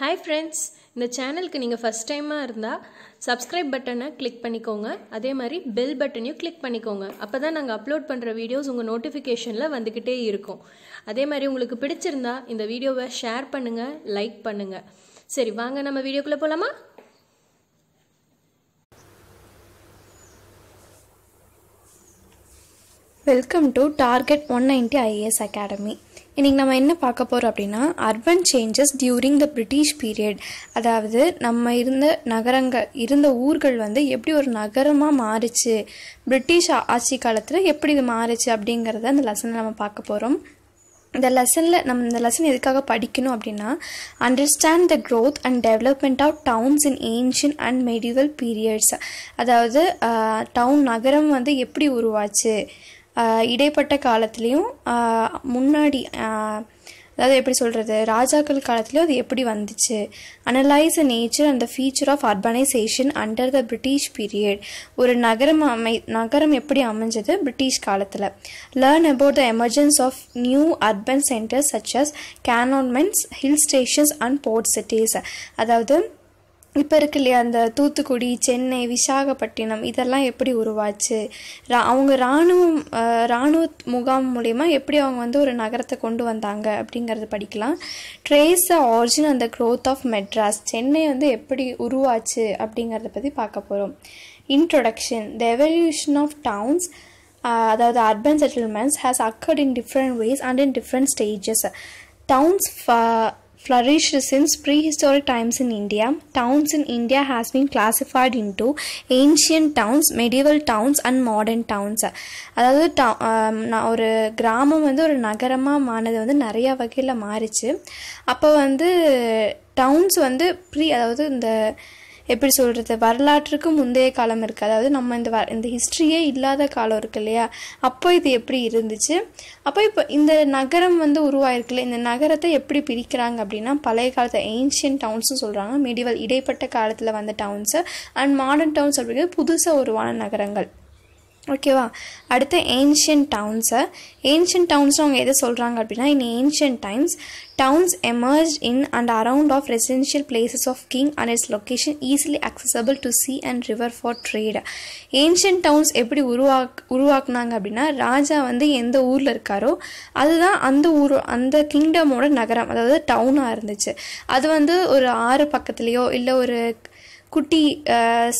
Hi friends இந்த சேனலுக்கு நீங்கள் ஃபஸ்ட் டைமாக இருந்தால் சப்ஸ்கிரைப் பட்டனை கிளிக் பண்ணிக்கோங்க அதே மாதிரி பெல் பட்டனையும் கிளிக் பண்ணிக்கோங்க அப்போ தான் நாங்கள் அப்லோட் பண்ணுற வீடியோஸ் உங்கள் நோட்டிஃபிகேஷனில் வந்துக்கிட்டே இருக்கும் அதே மாதிரி உங்களுக்கு பிடிச்சிருந்தா இந்த வீடியோவை ஷேர் பண்ணுங்கள் லைக் பண்ணுங்கள் சரி வாங்க நம்ம வீடியோக்குள்ளே போகலாமா welcome to target one ninety IAS academy இன்றைக்கி நம்ம என்ன பார்க்க போகிறோம் அப்படின்னா urban changes during the British period அதாவது நம்ம இருந்த நகரங்கள் இருந்த ஊர்கள் வந்து எப்படி ஒரு நகரமாக மாறிச்சு பிரிட்டிஷ் ஆட்சி காலத்தில் எப்படி இது மாறிச்சு அப்படிங்கிறத அந்த லெசனில் நம்ம பார்க்க போகிறோம் இந்த லெசனில் நம்ம இந்த லெசன் எதுக்காக படிக்கணும் அப்படின்னா understand the growth and development of towns in ancient and medieval periods அதாவது டவுன் நகரம் வந்து எப்படி உருவாச்சு இடைப்பட்ட காலத்துலேயும் முன்னாடி அதாவது எப்படி சொல்கிறது ராஜாக்கள் காலத்துலேயும் அது எப்படி வந்துச்சு analyse a nature and the feature of urbanisation under the British period ஒரு நகரம் அமை நகரம் எப்படி அமைஞ்சது பிரிட்டிஷ் காலத்தில் learn about the emergence of new urban centres such cantonments hill stations and port cities அதாவது இப்போ இருக்கு இல்லையா அந்த தூத்துக்குடி சென்னை விசாகப்பட்டினம் இதெல்லாம் எப்படி உருவாச்சு ரா அவங்க இராணுவம் இராணுவ முகாம் மூலயமா எப்படி அவங்க வந்து ஒரு நகரத்தை கொண்டு வந்தாங்க அப்படிங்கிறத படிக்கலாம் ட்ரேஸ் த ஆரிஜின் அந்த க்ரோத் ஆஃப் மெட்ராஸ் சென்னை வந்து எப்படி உருவாச்சு அப்படிங்கிறத பற்றி பார்க்க போகிறோம் introduction the evolution of towns அதாவது urban settlements has occurred in different ways and in different stages towns flourished since prehistoric times in India. Towns in India has been classified into ancient towns, medieval towns and modern towns. அதாவது ஒரு கிராமம் வந்து ஒரு நகரமா மானது வந்து நிறையா வகையில் மாரிச்சு அப்போ வந்து towns வந்து பிரி அதாவது இந்த எப்படி சொல்கிறது வரலாற்றுக்கு முந்தைய காலம் இருக்குது அதாவது நம்ம இந்த வ இந்த ஹிஸ்ட்ரியே இல்லாத காலம் இருக்கு இல்லையா அப்போ இது எப்படி இருந்துச்சு அப்போ இப்போ இந்த நகரம் வந்து உருவாயிருக்குல்ல இந்த நகரத்தை எப்படி பிரிக்கிறாங்க அப்படின்னா பழைய காலத்து ஏன்ஷியன் டவுன்ஸ்னு சொல்கிறாங்க மெடிவல் இடைப்பட்ட காலத்தில் வந்த டவுன்ஸு அண்ட் மாடர்ன் டவுன்ஸ் அப்படிங்கிறது புதுசாக உருவான நகரங்கள் ஓகேவா அடுத்து ஏன்ஷியன்ட் டவுன்ஸை ஏன்ஷியன்ட் டவுன்ஸ் அவங்க எதை சொல்கிறாங்க அப்படின்னா in ancient times towns emerge in and around of residential places of king and its location easily accessible to sea and river for trade ancient towns எப்படி உருவாக் உருவாக்குனாங்க அப்படின்னா ராஜா வந்து எந்த ஊரில் இருக்காரோ அதுதான் அந்த ஊர் அந்த கிங்டமோட நகரம் அதாவது டவுனாக இருந்துச்சு அது வந்து ஒரு ஆறு பக்கத்துலேயோ இல்லை ஒரு குட்டி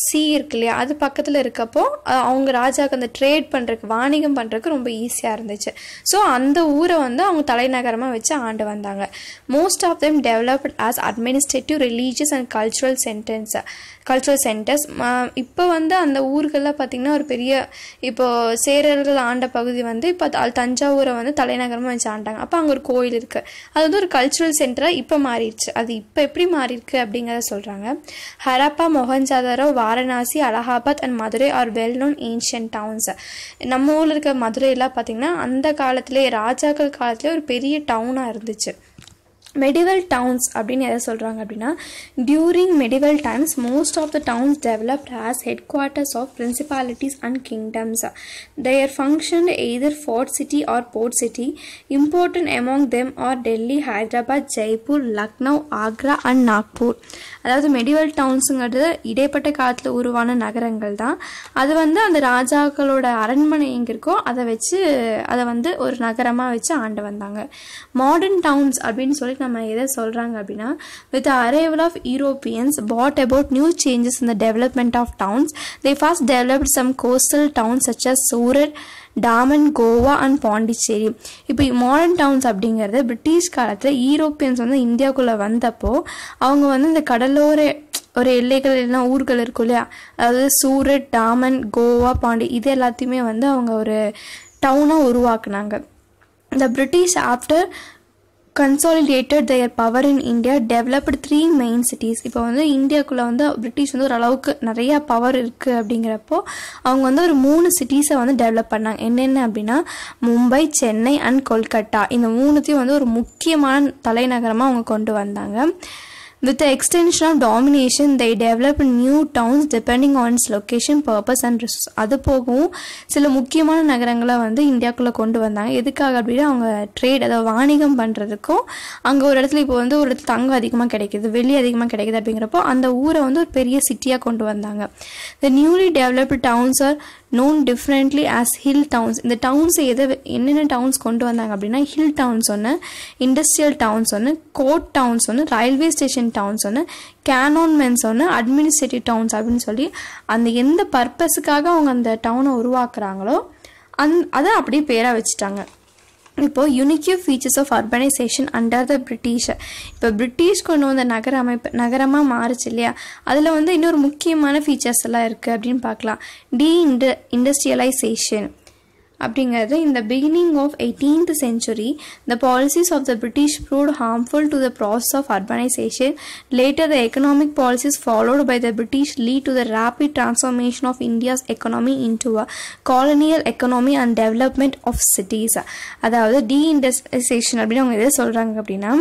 சி இருக்கு இல்லையா அது பக்கத்தில் இருக்கப்போ அவங்க ராஜாவுக்கு அந்த ட்ரேட் பண்ணுறக்கு வாணிகம் பண்ணுறதுக்கு ரொம்ப ஈஸியாக இருந்துச்சு ஸோ அந்த ஊரை வந்து அவங்க தலைநகரமாக வச்சு ஆண்டு வந்தாங்க most of them developed as administrative religious and cultural sentence cultural centres இப்போ வந்து அந்த ஊர்களெலாம் பார்த்திங்கன்னா ஒரு பெரிய இப்போது சேரர்கள் ஆண்ட பகுதி வந்து இப்போ தஞ்சாவூரை வந்து தலைநகரமாக வச்சு ஆண்டாங்க அப்போ அங்கே ஒரு கோயில் இருக்குது அது வந்து ஒரு கல்ச்சுரல் சென்டராக இப்போ மாறிடுச்சு அது இப்போ எப்படி மாறியிருக்கு அப்படிங்கிறத சொல்கிறாங்க Harappa Mohenjodaro Varanasi Allahabad and Madurai are well known ancient towns நம்ம ஊரில் இருக்க மதுரையெல்லாம் பார்த்திங்கன்னா அந்த காலத்திலே ராஜாக்கள் காலத்திலே ஒரு பெரிய டவுனாக இருந்துச்சு மெடிவல் டவுன்ஸ் அப்படின்னு எதை சொல்கிறாங்க அப்படின்னா during medieval times most of the towns developed as headquarters of principalities and kingdoms their function either fort city or port city important among them are Delhi Hyderabad Jaipur Lucknow Agra and Nagpur அதாவது மெடிவல் டவுன்ஸுங்கிறது இடைப்பட்ட காலத்தில் உருவான நகரங்கள் தான் அது வந்து அந்த ராஜாக்களோட அரண்மனை எங்கே இருக்கோ அதை வச்சு அதை வந்து ஒரு நகரமாக வச்சு ஆண்டு வந்தாங்க மாடர்ன் டவுன்ஸ் அப்படின்னு சொல்லி நம்ம எதை சொல்கிறாங்க அப்படின்னா with arrival of Europeans brought about new changes இந்த development of towns they first developed some coastal towns such as Surat Daman Goa and Pondicherry இப்போ மாடர்ன் டவுன்ஸ் அப்படிங்கிறது பிரிட்டிஷ் காலத்தில் யூரோப்பியன்ஸ் வந்து இந்தியாவுக்குள்ளே வந்தப்போ அவங்க வந்து இந்த கடலோர ஒரு எல்லைகள் எல்லாம் ஊர்கள் இருக்கும் இல்லையா அதாவது சூரட் டாமன் கோவா பாண்டி இது எல்லாத்தையுமே வந்து அவங்க ஒரு டவுனாக உருவாக்குனாங்க இந்த British after consolidated their power in India developed three main cities இப்போ வந்து இந்தியாவுக்குள்ளே வந்து பிரிட்டிஷ் வந்து ஓரளவுக்கு நிறையா பவர் இருக்குது அப்படிங்கிறப்போ அவங்க வந்து ஒரு மூணு சிட்டிஸை வந்து டெவலப் பண்ணாங்க என்னென்ன அப்படின்னா மும்பை சென்னை அண்ட் கொல்கட்டா இந்த மூணுத்தையும் வந்து ஒரு முக்கியமான தலைநகரமாக அவங்க கொண்டு வந்தாங்க With the extension of domination, they develop new towns depending on its location, purpose and resources. அது போகவும் சில முக்கியமான நகரங்களை வந்து இந்தியாக்குள்ளே கொண்டு வந்தாங்க எதுக்காக அப்படின்னா அவங்க ட்ரேட் அதாவது வாணிகம் பண்ணுறதுக்கும் அங்கே ஒரு இடத்துல இப்போ வந்து ஒரு இடத்துல தங்கம் அதிகமாக கிடைக்கிது வெளி அதிகமாக கிடைக்கிது அப்படிங்கிறப்போ அந்த ஊரை வந்து ஒரு பெரிய சிட்டியாக கொண்டு வந்தாங்க the newly developed towns are known differently as hill towns இந்த டவுன்ஸ் எதை என்னென்ன டவுன்ஸ் கொண்டு வந்தாங்க அப்படின்னா ஹில் டவுன்ஸ் ஒன்று இண்டஸ்ட்ரியல் டவுன்ஸ் ஒன்று கோட் டவுன்ஸ் ஒன்று ரயில்வே ஸ்டேஷன் டவுன்ஸ் ஒன்று கேனோன்மெண்ட்ஸ் ஒன்று அட்மினிஸ்ட்ரேட்டிவ் டவுன்ஸ் அப்படின்னு சொல்லி அந்த எந்த பர்பஸுக்காக அவங்க அந்த டவுனை உருவாக்குறாங்களோ அந் அதை அப்படியே பேராக வச்சுட்டாங்க இப்போது unique features of urbanisation under the Britisher இப்போ பிரிட்டிஷ் கொண்டு வந்த நகர அமைப்பு நகரமாக மாறுச்சு இல்லையா அதில் வந்து இன்னொரு முக்கியமான ஃபீச்சர்ஸ் எல்லாம் இருக்குது அப்படின்னு பார்க்கலாம் டி இண்ட இண்டஸ்ட்ரியலைசேஷன் அப்படிங்கிறது இந்த beginning of eighteenth century the policies of the British proved harmful to the process of urbanisation later the economic policies followed by the British lead to the rapid transformation of India's economy into a colonial economy and development of cities அதாவது deindustrialisation அப்படின்னு அவங்க எதை சொல்கிறாங்க அப்படின்னா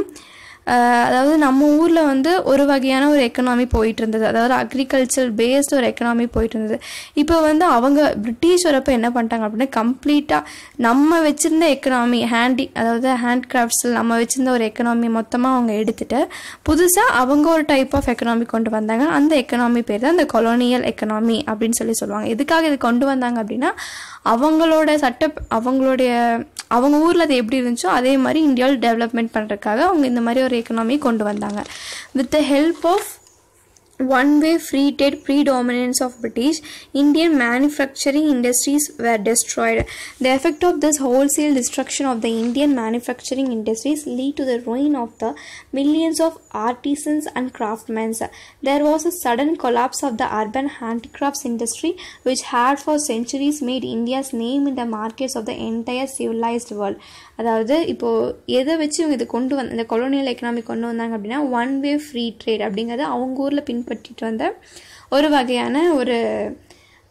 அதாவது நம்ம ஊரில் வந்து ஒரு வகையான ஒரு எக்கனாமி போயிட்டு இருந்தது அதாவது அக்ரிகல்ச்சர் பேஸ்டு ஒரு எக்கனாமி போயிட்டு இருந்தது இப்போ வந்து அவங்க பிரிட்டிஷ் வரப்போ என்ன பண்ணிட்டாங்க அப்படின்னா கம்ப்ளீட்டாக நம்ம வச்சுருந்த எக்கனாமி ஹேண்டி அதாவது ஹேண்ட் கிராஃப்ட்ஸில் நம்ம வச்சுருந்த ஒரு எக்கனாமி மொத்தமாக அவங்க எடுத்துகிட்டு புதுசாக அவங்க ஒரு டைப் ஆஃப் எக்கனாமி கொண்டு வந்தாங்க அந்த எக்கனாமி பேர் தான் அந்த கொலோனியல் எக்கனாமி அப்படின்னு சொல்லி சொல்லுவாங்க எதுக்காக இது கொண்டு வந்தாங்க அப்படின்னா அவங்களோட சட்ட அவங்களுடைய அவங்க ஊரில் அது எப்படி இருந்துச்சோ அதே மாதிரி இந்தியாவில் டெவலப்மெண்ட் பண்ணுறதுக்காக அவங்க இந்த மாதிரி ஒரு எக்கனாமி கொண்டு வந்தாங்க with the help of one-way free trade predominance of British, Indian manufacturing industries were destroyed. The effect of this wholesale destruction of the Indian manufacturing industries lead to the ruin of the millions of artisans and craftsmen. There was a sudden collapse of the urban handicrafts industry which had for centuries made India's name in the markets of the entire civilized world. அதாவது இப்போது எதை வச்சு இவங்க இது கொண்டு வந்து இந்த பின்பற்றிட்டு வந்த ஒரு வகையான ஒரு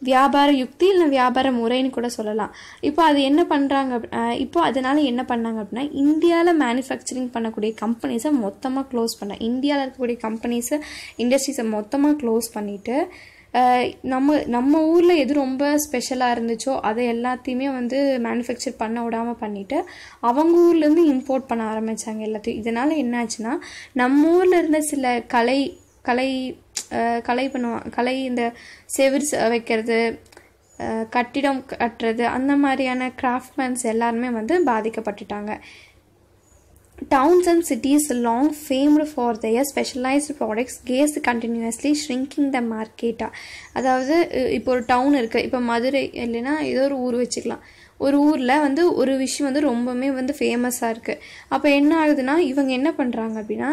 வியாபார யுக்தி இல்லை வியாபார முறைன்னு கூட சொல்லலாம் இப்போ அது என்ன பண்ணுறாங்க இப்போ அதனால் என்ன பண்ணாங்க அப்படின்னா இந்தியாவில் மேனுஃபேக்சரிங் பண்ணக்கூடிய கம்பெனிஸை மொத்தமாக க்ளோஸ் பண்ண இந்தியாவில் இருக்கக்கூடிய கம்பெனிஸை இண்டஸ்ட்ரீஸை மொத்தமாக க்ளோஸ் பண்ணிவிட்டு நம்ம நம்ம ஊரில் எது ரொம்ப ஸ்பெஷலாக இருந்துச்சோ அதை எல்லாத்தையுமே வந்து மேனுஃபேக்சர் பண்ண விடாமல் பண்ணிவிட்டு அவங்க ஊர்லேருந்து இம்போர்ட் பண்ண ஆரம்பித்தாங்க எல்லாத்தையும் இதனால் என்னாச்சுன்னா நம்ம ஊரில் இருந்த சில கலை கலை கலை பண்ணுவாங்க கலை இந்த செவிர் வைக்கிறது கட்டிடம் கட்டுறது அந்த மாதிரியான கிராஃப்ட்மேன்ஸ் எல்லாருமே வந்து பாதிக்கப்பட்டுட்டாங்க towns and cities long famed for their specialised products has continuously shrinking the மார்க்கெட்டாக அதாவது இப்போ ஒரு டவுன் இருக்குது இப்போ மதுரை இல்லைன்னா ஏதோ ஒரு ஊர் வச்சுக்கலாம் ஒரு ஊரில் வந்து ஒரு விஷயம் வந்து ரொம்பவுமே வந்து ஃபேமஸாக இருக்குது அப்போ என்ன ஆகுதுன்னா இவங்க என்ன பண்ணுறாங்க அப்படின்னா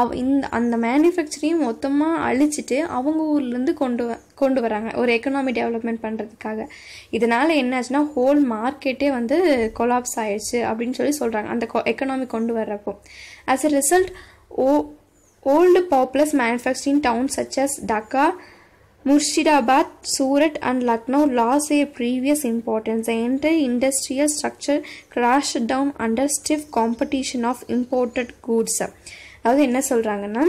அவ் இந்த அந்த மேனுஃபேக்சரையும் மொத்தமாக அழிச்சிட்டு அவங்க ஊர்லேருந்து கொண்டு வ கொண்டு வராங்க ஒரு எக்கனாமி டெவலப்மெண்ட் பண்ணுறதுக்காக இதனால் என்னாச்சுன்னா ஹோல் மார்க்கெட்டே வந்து கொலாப்ஸ் ஆயிடுச்சு அப்படின்னு சொல்லி சொல்கிறாங்க அந்த எக்கனாமி கொண்டு வர்றப்போ ஆஸ் எ ரிசல்ட் ஓ old populous manufacturing town such as Dhaka Murshidabad Surat and Lucknow lost a previous importance enter industrial structure crash down under stiff competition of imported imported அதாவது என்ன சொல்கிறாங்கன்னா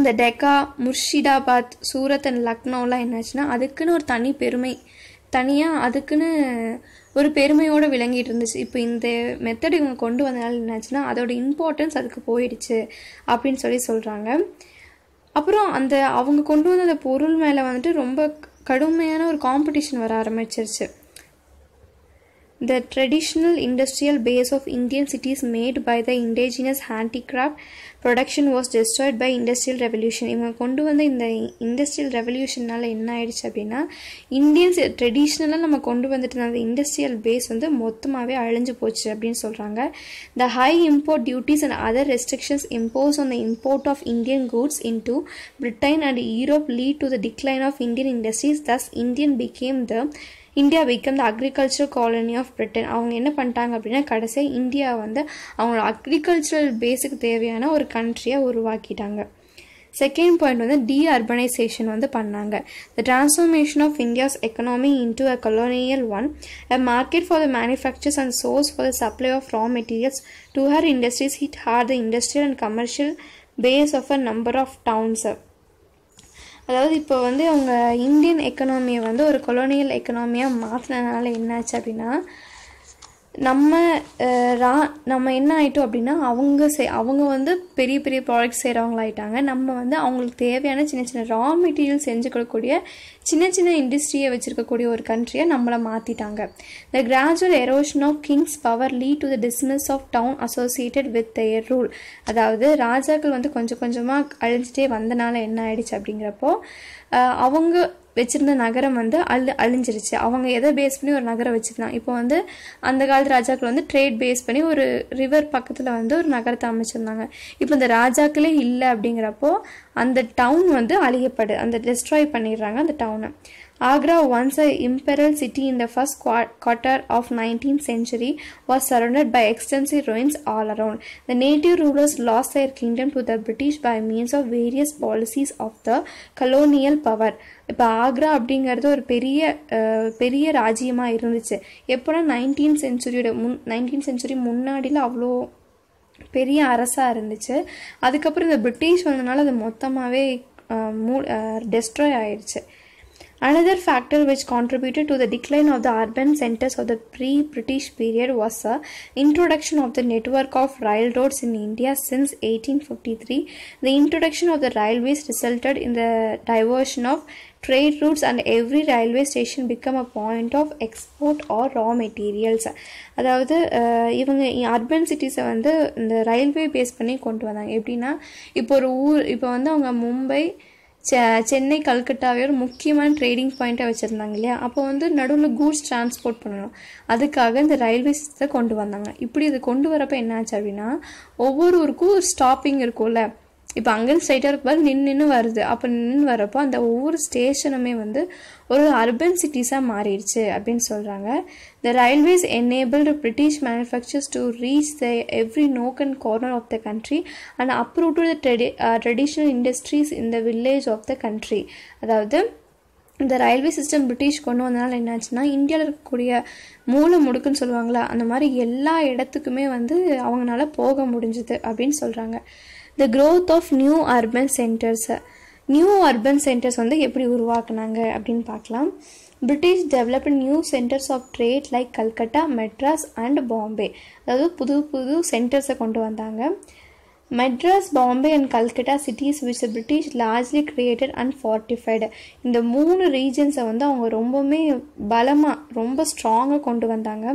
இந்த டெக்கா முர்ஷிதாபாத் சூரத் அண்ட் லக்னோலாம் என்னாச்சுன்னா அதுக்குன்னு ஒரு தனி பெருமை தனியாக அதுக்குன்னு ஒரு பெருமையோடு விளங்கிட்டு இருந்துச்சு இப்போ இந்த மெத்தட் இவங்க கொண்டு வந்தனால என்னாச்சுன்னா அதோட இம்பார்ட்டன்ஸ் அதுக்கு போயிடுச்சு அப்படின்னு சொல்லி சொல்கிறாங்க அப்புறம் அந்த அவங்க கொண்டு வந்த அந்த பொருள் மேலே வந்துட்டு ரொம்ப கடுமையான ஒரு காம்படிஷன் வர ஆரம்பிச்சிருச்சு the traditional industrial base of Indian cities made by the indigenous handicraft production was destroyed by industrial revolution இவங்க கொண்டு வந்த இந்த இண்டஸ்ட்ரியல் ரெவல்யூஷனால் என்ன ஆயிடுச்சு அப்படின்னா இந்தியன்ஸ் ட்ரெடிஷ்னலாக நம்ம கொண்டு வந்துட்டு இருந்த இண்டஸ்ட்ரியல் பேஸ் வந்து மொத்தமாகவே அழிஞ்சு போச்சு அப்படின்னு சொல்கிறாங்க the high import duties and other restrictions impose on the import of Indian goods into Britain and Europe lead to the decline of Indian industries thus Indian became the India become the agriculture colony of Britain அவங்க என்ன பண்ணிட்டாங்க அப்படின்னா கடைசியாக India வந்து அவங்களோட agricultural பேஸுக்கு தேவையான ஒரு கண்ட்ரியை உருவாக்கிட்டாங்க செகண்ட் பாயிண்ட் வந்து அர்பனைசேஷன் வந்து பண்ணாங்க the transformation of India's economy into a colonial one a market for the manufactures and source for the supply of raw materials to her industries hit hard the industrial and commercial base of a number of towns அதாவது இப்போ வந்து அவங்க Indian எக்கனாமியை வந்து ஒரு colonial எக்கனாமியாக மாற்றினதுனால என்னாச்சு அப்படின்னா நம்ம ரா நம்ம என்ன ஆகிட்டோம் அப்படின்னா அவங்க செய் அவங்க வந்து பெரிய பெரிய ப்ராடக்ட்ஸ் செய்கிறவங்களாயிட்டாங்க நம்ம வந்து அவங்களுக்கு தேவையான சின்ன சின்ன ரா மெட்டீரியல் செஞ்சு கொடுக்கக்கூடிய சின்ன சின்ன இண்டஸ்ட்ரியை வச்சுருக்கக்கூடிய ஒரு கண்ட்ரியை நம்மளை மாற்றிட்டாங்க the gradual erosion of kings power lead to the dismiss of town associated with their rule அதாவது ராஜாக்கள் வந்து கொஞ்சம் கொஞ்சமாக அழிஞ்சிட்டே வந்தனால என்ன ஆயிடுச்சு அப்படிங்கிறப்போ அவங்க வச்சுருந்த நகரம் வந்து அழி அழிஞ்சிருச்சு அவங்க எதை பேஸ் பண்ணி ஒரு நகரம் வச்சுருந்தாங்க இப்போ வந்து அந்த காலத்து ராஜாக்கள் வந்து ட்ரேட் பேஸ் பண்ணி ஒரு ரிவர் பக்கத்தில் வந்து ஒரு நகரத்தை அமைச்சிருந்தாங்க இப்போ இந்த ராஜாக்களே இல்லை அப்படிங்கிறப்போ அந்த டவுன் வந்து அழியப்படு அந்த டெஸ்ட்ராய் பண்ணிடுறாங்க அந்த டவுனை Agra once a imperial city in the first quarter of nineteen century was surrounded by extensive ruins all around the native rulers lost their kingdom to the British by means of various policies of the colonial power இப்போ ஆக்ரா அப்படிங்கிறது ஒரு பெரிய பெரிய ராஜ்யமாக இருந்துச்சு எப்போனா nineteen சென்ச்சுரியோட முன் nineteen century முன்னாடியில் அவ்வளோ பெரிய அரசாக இருந்துச்சு அதுக்கப்புறம் இந்த பிரிட்டிஷ் வந்ததுனால அது மொத்தமாகவே மூ டெஸ்ட்ராய் ஆயிடுச்சு Another factor which contributed to the decline of the urban centers of the pre British period was the introduction of the network of railroads in India since 1853. The introduction of the railways resulted in the diversion of trade routes and every railway station become a point of export or raw materials அதாவது இவங்க urban சிட்டிஸை வந்து இந்த railway base பண்ணி கொண்டு வந்தாங்க எப்படின்னா இப்போ ஒரு ஊர் இப்போ வந்து அவங்க மும்பை சென்னை கல்கட்டாவே ஒரு முக்கியமான ட்ரேடிங் பாயிண்ட்டாக வச்சுருந்தாங்க இல்லையா அப்போ வந்து நடுவில் கூட்ஸ் டிரான்ஸ்போர்ட் பண்ணணும் அதுக்காக இந்த ரயில்வே சிஸ்டத்தை கொண்டு வந்தாங்க இப்படி இது கொண்டு வரப்போ என்னாச்சு அப்படின்னா ஒவ்வொரு ஊருக்கும் ஸ்டாப்பிங் இருக்கும்ல இப்போ அங்கே ஸ்ட்ரைட்டாக இருப்பார் நின்று நின்று வருது அப்போ நின்று வரப்போ அந்த ஒவ்வொரு ஸ்டேஷனுமே வந்து ஒரு அர்பன் சிட்டிஸாக மாறிடுச்சு அப்படின்னு சொல்கிறாங்க the railways enabled British manufactures to reach the every nook and corner of the country and approve to the ட்ரெடி traditional industries in the village of the country அதாவது இந்த ரயில்வே சிஸ்டம் பிரிட்டிஷ் கொண்டு வந்தனால என்னாச்சுன்னா இந்தியாவில் இருக்கக்கூடிய மூளை முடுக்குன்னு சொல்லுவாங்களா அந்த மாதிரி எல்லா இடத்துக்குமே வந்து அவங்களால போக முடிஞ்சுது அப்படின்னு சொல்கிறாங்க the growth of new urban சென்டர்ஸை நியூ அர்பன் சென்டர்ஸ் வந்து எப்படி உருவாக்குனாங்க அப்படின்னு பார்க்கலாம் British developed new centres of trade like Calcutta Madras and Bombay அதாவது புது புது சென்டர்ஸை கொண்டு வந்தாங்க Madras Bombay and Calcutta cities which British largely created and fortified இந்த மூணு ரீஜன்ஸை வந்து அவங்க ரொம்பவுமே பலமாக ரொம்ப ஸ்ட்ராங்காக கொண்டு வந்தாங்க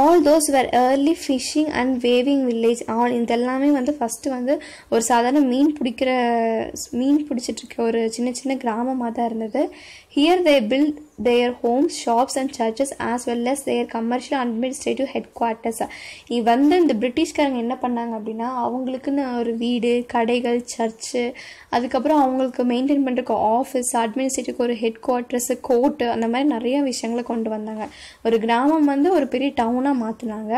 all those were early fishing and weaving village all இதெல்லாமே வந்து ஃபஸ்ட்டு வந்து ஒரு சாதாரண மீன் பிடிக்கிற மீன் பிடிச்சிட்ருக்க ஒரு சின்ன சின்ன கிராமமாக தான் இருந்தது Here they built their homes, shops and churches as well as their commercial and administrative headquarters. வந்து இந்த பிரிட்டிஷ்காரங்க என்ன பண்ணாங்க அப்படின்னா அவங்களுக்குன்னு ஒரு வீடு கடைகள் சர்ச்சு அதுக்கப்புறம் அவங்களுக்கு மெயின்டைன் பண்ணுறக்கு ஆஃபீஸ் அட்மினிஸ்ட்ரேட்டிவ் ஒரு ஹெட் குவார்ட்டர்ஸு கோர்ட்டு அந்த மாதிரி நிறைய விஷயங்களை கொண்டு வந்தாங்க ஒரு கிராமம் வந்து ஒரு பெரிய டவுனாக மாற்றினாங்க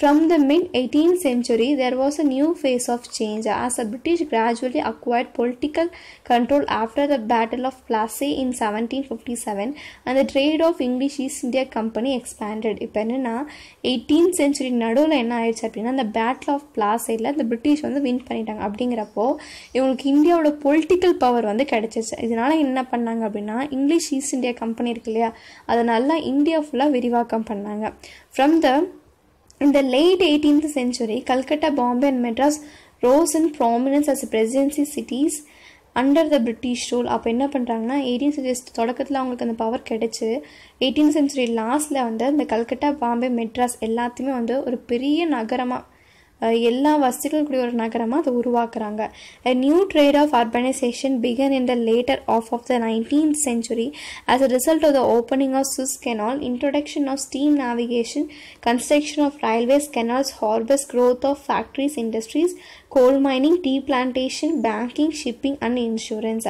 from the the mid 18th century, there a new phase of change as a British gradually gradually political control after the battle of of in seventeen fifty seven அந்த trade of English East India Company expanded. இப்போ என்னென்னா eighteen century நடுவில் என்ன ஆயிடுச்சு அப்படின்னா அந்த battle of பிளாஸையில் அந்த British வந்து வின் பண்ணிட்டாங்க அப்படிங்கிறப்போ இவங்களுக்கு இந்தியாவோட பொலிட்டிக்கல் பவர் வந்து கிடச்சிச்சு இதனால் என்ன பண்ணாங்க அப்படின்னா இங்கிலீஷ் ஈஸ்ட் இந்தியா கம்பெனி இருக்கு இல்லையா அதை நல்லா இந்தியா ஃபுல்லாக விரிவாக்கம் பண்ணாங்க ஃப்ரம் த இந்த late eighteenth century Calcutta Bombay and Madras rose and prominence as presidency cities under the British rule அப்போ என்ன பண்ணுறாங்கன்னா எயிட்டீன் சென்ச்சுரி தொடக்கத்தில் அவங்களுக்கு அந்த பவர் கிடச்சி எயிட்டீன் சென்ச்சுரி லாஸ்ட்டில் வந்து இந்த கல்கட்டா பாம்பே மெட்ராஸ் எல்லாத்தையுமே வந்து ஒரு பெரிய நகரமாக எல்லா வசதிகளும் கூடிய ஒரு நகரமாக அதை உருவாக்குறாங்க a new trade of urbanisation began in the later of of the nineteen century as a result of the opening of Suez canal introduction of steam navigation construction of railways canals harbours growth of factories, industries, coal mining tea plantation banking shipping and insurance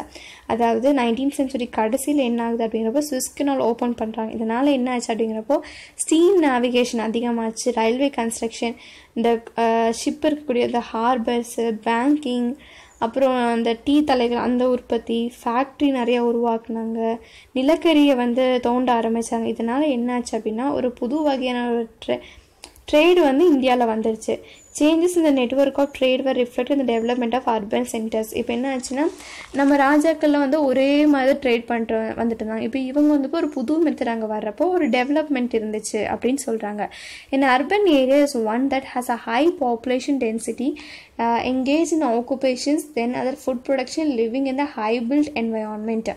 அதாவது nineteen century கடைசியில் என்ன ஆகுது அப்படிங்கிறப்போ Swiss canal open பண்ணுறாங்க இதனால் என்ன ஆச்சு அப்படிங்கிறப்போ ஸ்டீம் நேவிகேஷன் அதிகமாச்சு ரயில்வே கன்ஸ்ட்ரக்ஷன் இந்த ஷிப் இருக்கக்கூடிய இந்த ஹார்பர்ஸு பேங்கிங் அப்புறம் அந்த டீ தலைகள் அந்த உற்பத்தி ஃபேக்ட்ரி நிறையா உருவாக்குனாங்க நிலக்கரியை வந்து தோண்ட ஆரம்பித்தாங்க இதனால் என்னாச்சு அப்படின்னா ஒரு புது வகையான ஒரு ட்ரெ ட்ரேடு வந்து இந்தியாவில் வந்துருச்சு சேஞ்சஸ் இந்த network of trade were reflect இந்த டெவலப்மெண்ட் ஆஃப் அர்பன் சென்டர்ஸ் இப்போ என்ன ஆச்சுன்னா நம்ம ராஜாக்கள்லாம் வந்து ஒரே மாதிரி ட்ரேட் பண்ணுற வந்துட்டு இருந்தாங்க இப்போ இவங்க வந்து ஒரு புது மெத்தட் அங்கே வர்றப்போ ஒரு டெவலப்மெண்ட் இருந்துச்சு அப்படின்னு சொல்கிறாங்க in urban area is one that has a high population density engage in occupations then other food production living in the high built environment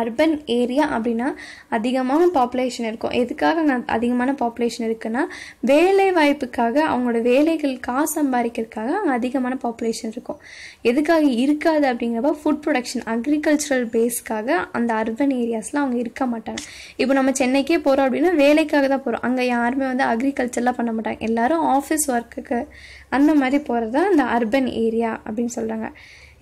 urban area அப்படின்னா அதிகமான பாப்புலேஷன் இருக்கும் எதுக்காக நான் அதிகமான பாப்புலேஷன் இருக்குன்னா வேலை வாய்ப்புக்காக அவங்களோட வேலைகள் காசு சம்பாதிக்கிறதுக்காக அங்கே அதிகமான பாப்புலேஷன் இருக்கும் எதுக்காக இருக்காது அப்படிங்கிறப்ப ஃபுட் ப்ரொடக்ஷன் அக்ரிகல்ச்சரல் பேஸ்க்காக அந்த அர்பன் ஏரியாஸில் அவங்க இருக்க மாட்டாங்க இப்போ நம்ம சென்னைக்கே போகிறோம் அப்படின்னா வேலைக்காக தான் போகிறோம் அங்கே யாருமே வந்து அக்ரிகல்ச்சர்லாம் பண்ண மாட்டாங்க எல்லாரும் ஆஃபீஸ் ஒர்க்குக்கு அந்த மாதிரி போகிறது தான் அந்த அர்பன் ஏரியா அப்படின்னு சொல்கிறாங்க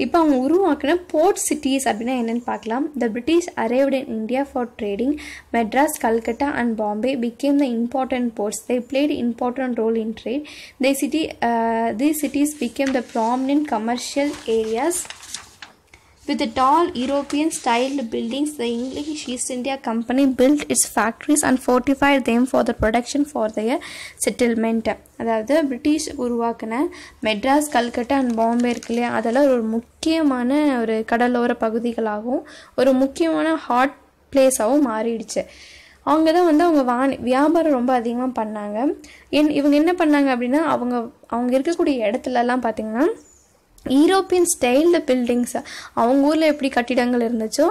இப்போ அவங்க உருவாக்கின போர்ட் சிட்டிஸ் அப்படின்னா என்னென்னு பார்க்கலாம் the British arrived in India for trading Madras Calcutta and Bombay became the important ports they played important role in trade the city the cities became the prominent commercial areas With the tall European styled buildings, the English East India Company built its factories and fortified them for the production for their settlement. அதாவது British உருவாக்கின Madras Calcutta and Bombay இருக்கு இல்லையா அதெல்லாம் ஒரு முக்கியமான ஒரு கடலோர பகுதிகளாகவும் ஒரு முக்கியமான ஹாட் பிளேஸாகவும் மாறிடுச்சு அவங்க தான் வந்து அவங்க வாணி வியாபாரம் ரொம்ப அதிகமாக பண்ணாங்க என் இவங்க என்ன பண்ணாங்க அப்படின்னா அவங்க அவங்க இருக்கக்கூடிய இடத்துலலாம் பார்த்திங்கன்னா ஈரோப்பியன் ஸ்டைலில் பில்டிங்ஸ் அவங்க ஊரில் எப்படி கட்டிடங்கள் இருந்துச்சோ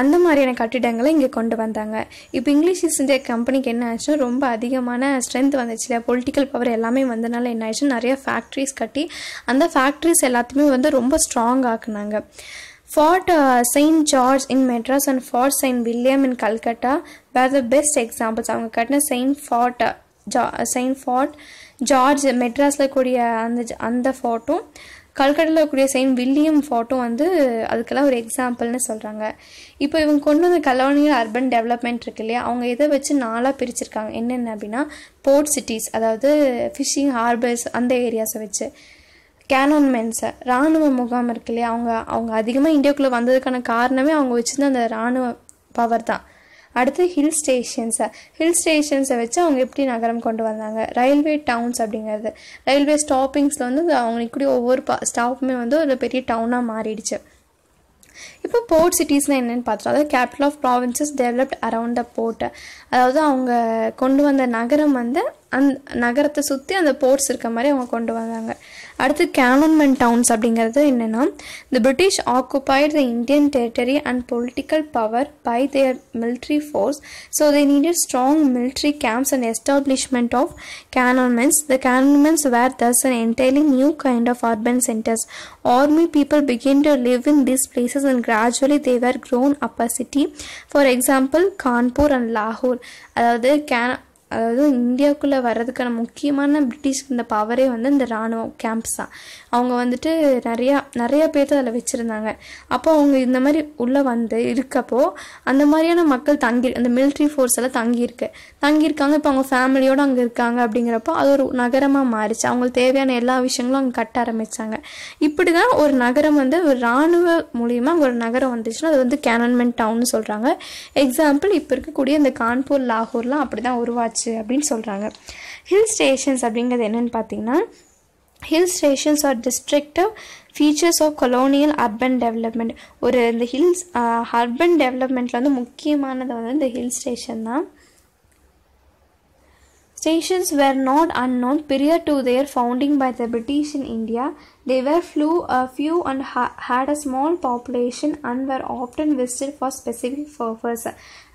அந்த மாதிரியான கட்டிடங்களை இங்கே கொண்டு வந்தாங்க இப்போ இங்கிலீஷ் ஈஸ்ட் இந்தியா கம்பெனிக்கு என்ன ஆச்சுன்னா ரொம்ப அதிகமான ஸ்ட்ரென்த் வந்துச்சு பொலிட்டிக்கல் பவர் எல்லாமே வந்தனால என்ன ஆயிடுச்சு நிறைய ஃபேக்ட்ரிஸ் கட்டி அந்த ஃபேக்ட்ரிஸ் எல்லாத்தையுமே வந்து ரொம்ப ஸ்ட்ராங் ஆக்குனாங்க Fort Saint George in Madras and Fort Saint William in Calcutta where the best examples அவங்க கட்டின செயின்ட் ஃபார்ட் ஜா செயின்ட் ஃபார்ட் ஜார்ஜ் மெட்ராஸில் கூடிய அந்த அந்த ஃபார்ட்டும் கல்கட்டில் இருக்கக்கூடிய செயின்ட் வில்லியம் ஃபோட்டோ வந்து அதுக்கெல்லாம் ஒரு எக்ஸாம்பிள்னு சொல்கிறாங்க இப்போ இவங்க கொண்டு வந்த கலோனியல் அர்பன் டெவலப்மெண்ட் இருக்கு இல்லையா அவங்க இதை வச்சு நாளாக பிரிச்சிருக்காங்க என்னென்ன அப்படின்னா போர்ட் சிட்டிஸ் அதாவது ஃபிஷிங் ஹார்பர்ஸ் அந்த ஏரியாஸை வச்சு கேனான்மென்ஸை இராணுவ முகாம் இருக்கு இல்லையா அவங்க அவங்க அதிகமாக இந்தியாவுக்குள்ளே வந்ததுக்கான காரணமே அவங்க வச்சுருந்த அந்த இராணுவ பவர் தான் அடுத்து ஹில் ஸ்டேஷன்ஸை ஹில் ஸ்டேஷன்ஸை வச்சு அவங்க எப்படி நகரம் கொண்டு வந்தாங்க ரயில்வே டவுன்ஸ் அப்படிங்கிறது ரயில்வே ஸ்டாப்பிங்ஸில் வந்து அவங்க இப்படி ஒவ்வொரு பா ஸ்டாப்புமே வந்து ஒரு பெரிய டவுனாக மாறிடுச்சு இப்போ போர்ட் சிட்டிஸ்னால் என்னென்னு பார்த்தோம் அதாவது capital of provinces developed around the port அதாவது அவங்க கொண்டு வந்த நகரம் வந்து அந் நகரத்தை சுற்றி அந்த போர்ட்ஸ் இருக்க மாதிரி அவங்க கொண்டு வந்தாங்க அடுத்து கேனன்மெண்ட் டவுன்ஸ் அப்படிங்கிறது என்னென்னா the British occupied the Indian territory and political power by their military force so they needed strong military camps and establishment of cantonments the cantonments were thus an entirely new kind of urban centres army people began to live in these places and gradually they were grown up a city for example kanpur and lahore அதாவது அதாவது இந்தியாவுக்குள்ளே வர்றதுக்கான முக்கியமான British இந்த பவரே வந்து இந்த இராணுவம் camps தான் அவங்க வந்துட்டு நிறையா நிறையா பேர்த்து அதில் வச்சுருந்தாங்க அப்போ அவங்க இந்த மாதிரி உள்ளே வந்து இருக்கப்போ அந்த மாதிரியான மக்கள் தங்கி அந்த மிலிட்ரி ஃபோர்ஸ் எல்லாம் தங்கியிருக்கு தங்கியிருக்காங்க இப்போ அவங்க ஃபேமிலியோடு அங்கே இருக்காங்க அப்படிங்கிறப்போ அது ஒரு நகரமாக மாறிச்சு அவங்களுக்கு தேவையான எல்லா விஷயங்களும் அங்கே கட்ட ஆரம்பித்தாங்க இப்படி தான் ஒரு நகரம் வந்து ஒரு இராணுவ மூலியமாக அங்கே ஒரு நகரம் வந்துச்சுன்னா அது வந்து கேனன்மெண்ட் டவுன்னு சொல்கிறாங்க எக்ஸாம்பிள் இப்போ இருக்கக்கூடிய இந்த கான்பூர் லாகூர்லாம் அப்படி தான் உருவாச்சு ஆச்சு அப்படின்னு சொல்கிறாங்க ஹில் ஸ்டேஷன்ஸ் அப்படிங்கிறது என்னென்னு பார்த்தீங்கன்னா hill stations are distinctive features of colonial urban development ஒரு இந்த ஹில்ஸ் அர்பன் டெவலப்மெண்ட்டில் வந்து முக்கியமானது வந்து இந்த ஹில் ஸ்டேஷன் தான் stations were not unknown prior to their founding by the British in India they were ஃப்ளூ few and had a small population and were often visit for specific purpose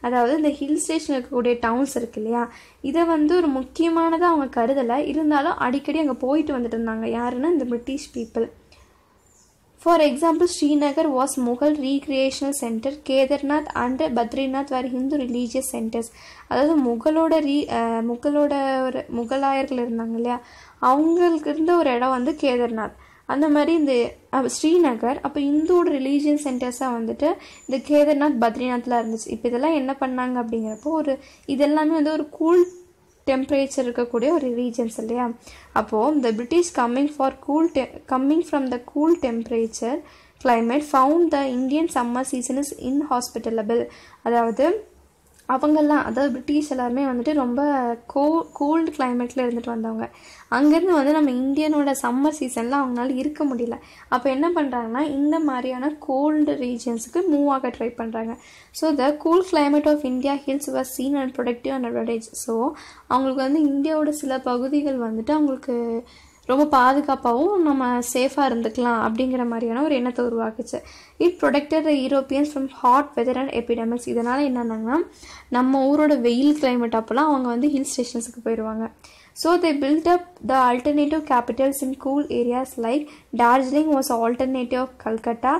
அதாவது இந்த hill station இருக்கக்கூடிய downs இருக்கு இல்லையா இதை வந்து ஒரு முக்கியமானதாக அவங்க கருதலை இருந்தாலும் அடிக்கடி அங்கே போயிட்டு வந்துட்டு இருந்தாங்க யாருன்னா இந்த British people for example Srinagar was Mughal recreational centre Kedarnath and Badrinath வேறு ஹிந்து ரிலீஜியஸ் சென்டர்ஸ் அதாவது முகலோட ரீ முகலோட ஒரு முகலாயர்கள் இருந்தாங்க இல்லையா அவங்களுக்கு இருந்த ஒரு இடம் வந்து கேதர்நாத் அந்த மாதிரி இந்த ஸ்ரீநகர் அப்போ இந்தோட ரிலீஜியன் சென்டர்ஸாக வந்துட்டு இந்த கேதர்நாத் பத்ரிநாத்லாம் இருந்துச்சு இப்போ இதெல்லாம் என்ன பண்ணாங்க அப்படிங்கிறப்போ ஒரு இதெல்லாமே வந்து ஒரு கூல் டெம்பரேச்சர் இருக்கக்கூடிய ஒரு ரீஜன்ஸ் இல்லையா அப்போது இந்த பிரிட்டிஷ் கம்மிங் ஃபார் கூல் டெ coming from the cool temperature climate found the Indian summer season is inhospitable அதாவது அவங்கெல்லாம் அதாவது பிரிட்டிஷ் எல்லாருமே வந்துட்டு ரொம்ப கோ கோல்டு கிளைமேட்டில் இருந்துட்டு வந்தவங்க அங்கேருந்து வந்து நம்ம இந்தியனோட சம்மர் சீசனில் அவங்களால இருக்க முடியல அப்போ என்ன பண்ணுறாங்கன்னா இந்த மாதிரியான கோல்டு ரீஜன்ஸுக்கு மூவ் ஆக ட்ரை பண்ணுறாங்க so the cool climate of India hills were seen and productive and advantage ஸோ அவங்களுக்கு வந்து இந்தியாவோட சில பகுதிகள் வந்துட்டு அவங்களுக்கு ரொம்ப பாதுகாப்பாகவும் நம்ம சேஃபாக இருந்துக்கலாம் அப்படிங்கிற மாதிரியான ஒரு எண்ணத்தை உருவாக்குச்சு it protected Europeans from hot weather and epidemics இதனால் என்னென்னா நம்ம ஊரோட வெயில் கிளைமேட் அப்போல்லாம் அவங்க வந்து ஹில் ஸ்டேஷன்ஸுக்கு போயிடுவாங்க so they built up the alternative capitals in cool areas like Darjeeling was alternative of Calcutta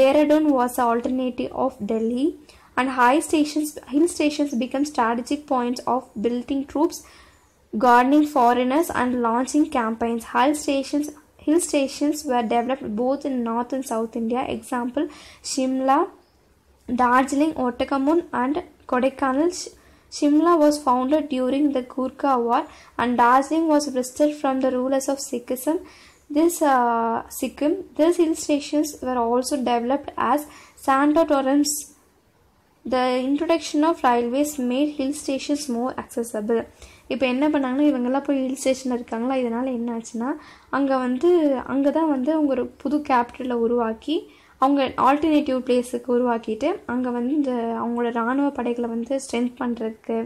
Dehradun was alternative of Delhi and high stations hill stations become strategic points of building troops gardening foreigners and launching campaigns. Hill stations, hill stations were developed both in North and South India. Example, Shimla, Darjeeling, Ottakamun and Kodaikanal. Shimla was founded during the Gurkha War and Darjeeling was wrested from the rulers of Sikhism. This uh, Sikkim, these hill stations were also developed as sanatoriums. The introduction of railways made hill stations more accessible. இப்போ என்ன பண்ணாங்கன்னா இவங்கெல்லாம் போய் hill ஸ்டேஷனில் இருக்காங்களா இதனால் என்ன ஆச்சுன்னா அங்கே வந்து அங்கே தான் வந்து அவங்க ஒரு புது கேபிட்டலை உருவாக்கி அவங்க ஆல்டர்னேட்டிவ் பிளேஸுக்கு உருவாக்கிட்டு அங்கே வந்து இந்த அவங்களோட இராணுவ படைகளை வந்து ஸ்ட்ரென்த் பண்ணுறதுக்கு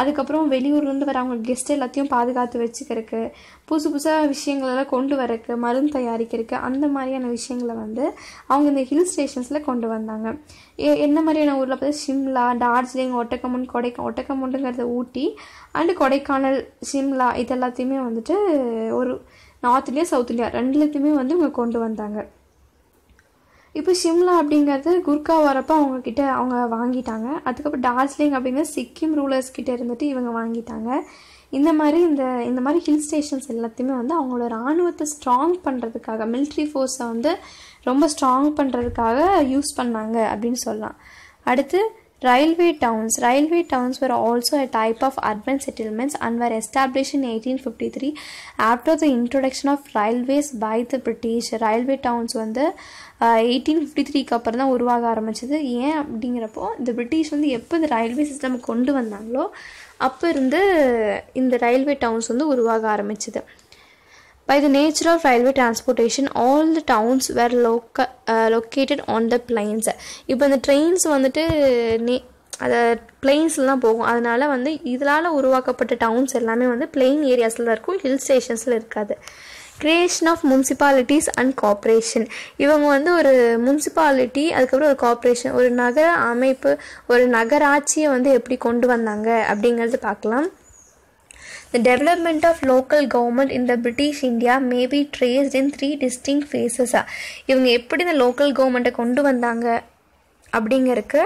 அதுக்கப்புறம் வெளியூர்லேருந்து வர அவங்க கெஸ்ட் எல்லாத்தையும் பாதுகாத்து வச்சுக்கிறதுக்கு புதுசு புதுசாக விஷயங்களெல்லாம் கொண்டு வரக்கு மருந்து தயாரிக்கிறதுக்கு அந்த மாதிரியான விஷயங்களை வந்து அவங்க இந்த ஹில் ஸ்டேஷன்ஸில் கொண்டு வந்தாங்க என்ன மாதிரியான ஊரில் பார்த்து சிம்லா டார்ஜிலிங் ஒட்டக்கமுன் கொடைக்கா ஒட்டக்கமுண்டுங்கிறத ஊட்டி அண்டு கொடைக்கானல் சிம்லா இதெல்லாத்தையுமே வந்துட்டு ஒரு நார்த் இந்தியா சவுத் இந்தியா ரெண்டுலேயுமே வந்து இவங்க கொண்டு வந்தாங்க இப்போ ஷிம்லா அப்படிங்கிறது குர்கா வரப்போ அவங்கக்கிட்ட அவங்க வாங்கிட்டாங்க அதுக்கப்புறம் டார்ஜிலிங் அப்படிங்கிறது சிக்கிம் ரூலர்ஸ் கிட்டே இருந்துட்டு இவங்க வாங்கிட்டாங்க இந்த மாதிரி இந்த இந்த மாதிரி ஹில் ஸ்டேஷன்ஸ் எல்லாத்தையுமே வந்து அவங்களோட இராணுவத்தை ஸ்ட்ராங் பண்ணுறதுக்காக மிலிட்ரி ஃபோர்ஸை வந்து ரொம்ப ஸ்ட்ராங் பண்ணுறதுக்காக யூஸ் பண்ணாங்க அப்படின்னு சொல்லலாம் அடுத்து Railway towns. Railway towns were also a type of urban settlements and were established in 1853 after the introduction of railways by the British. Railway towns வந்து எயிட்டீன் ஃபிஃப்டி த்ரீக்கு அப்புறம் தான் உருவாக ஆரம்பிச்சது ஏன் அப்படிங்கிறப்போ இந்த பிரிட்டிஷ் வந்து எப்போ இந்த ரயில்வே சிஸ்டம் கொண்டு வந்தாங்களோ அப்போ இருந்து இந்த ரயில்வே டவுன்ஸ் வந்து உருவாக ஆரம்பிச்சது By the nature of railway transportation, all the towns were loca- uh, located on the plains. இப்போ இந்த ட்ரெயின்ஸ் வந்துட்டு நே அதை பிளெயின்ஸ்லாம் போகும் அதனால் வந்து இதனால் உருவாக்கப்பட்ட டவுன்ஸ் எல்லாமே வந்து பிளெயின் ஏரியாஸில் தான் இருக்கும் ஹில் ஸ்டேஷன்ஸில் இருக்காது creation of municipalities and corporation இவங்க வந்து ஒரு முன்சிபாலிட்டி அதுக்கப்புறம் ஒரு கார்ப்பரேஷன் ஒரு நகர அமைப்பு ஒரு நகராட்சியை வந்து எப்படி கொண்டு வந்தாங்க அப்படிங்கிறது பார்க்கலாம் The development of local government in the British India may be traced in three distinct phases. இவங்க எப்படி இந்த லோக்கல் கவர்மெண்ட்டை கொண்டு வந்தாங்க அப்படிங்கிறதுக்கு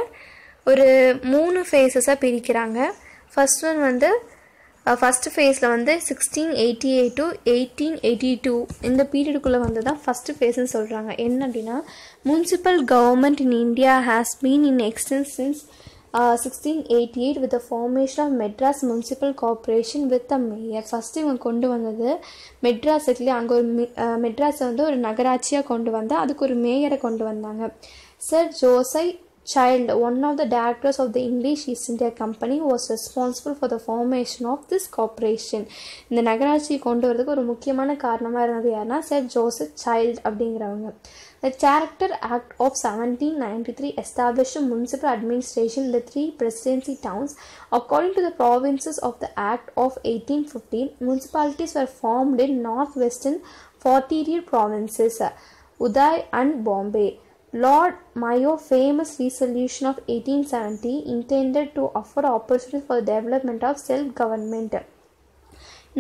ஒரு மூணு ஃபேஸஸாக பிரிக்கிறாங்க ஃபஸ்ட் ஒன் வந்து ஃபஸ்ட்டு ஃபேஸில் வந்து sixteen eighty eight to eighteen eighty two இந்த பீரியடுக்குள்ளே வந்து தான் ஃபஸ்ட்டு ஃபேஸ்ன்னு சொல்கிறாங்க என்ன அப்படின்னா municipal government in India has been in extends since sixteen eight with the formation of Madras Municipal Corporation with the mayor first இவங்க கொண்டு வந்தது மெட்ராஸ் இருக்குல்லையா அங்கே ஒரு மெட்ராஸை வந்து ஒரு நகராட்சியாக கொண்டு வந்து அதுக்கு ஒரு மேயரை கொண்டு வந்தாங்க sir Josiah child, one of the directors of the English East India Company, was responsible for the formation of this corporation. இந்த நகராட்சியை கொண்டு வரதுக்கு ஒரு முக்கியமான காரணமாக இருந்தது யாருன்னா செட் ஜோசப் சைல்டு அப்படிங்கிறவங்க The Character Act of 1793 established a municipal administration in the three presidency towns. According to the provinces of the Act of 1815, municipalities were formed in northwestern 40 provinces, Uday and Bombay. Lord Mayo's famous resolution of 1870 intended to offer opportunities for the development of self-government.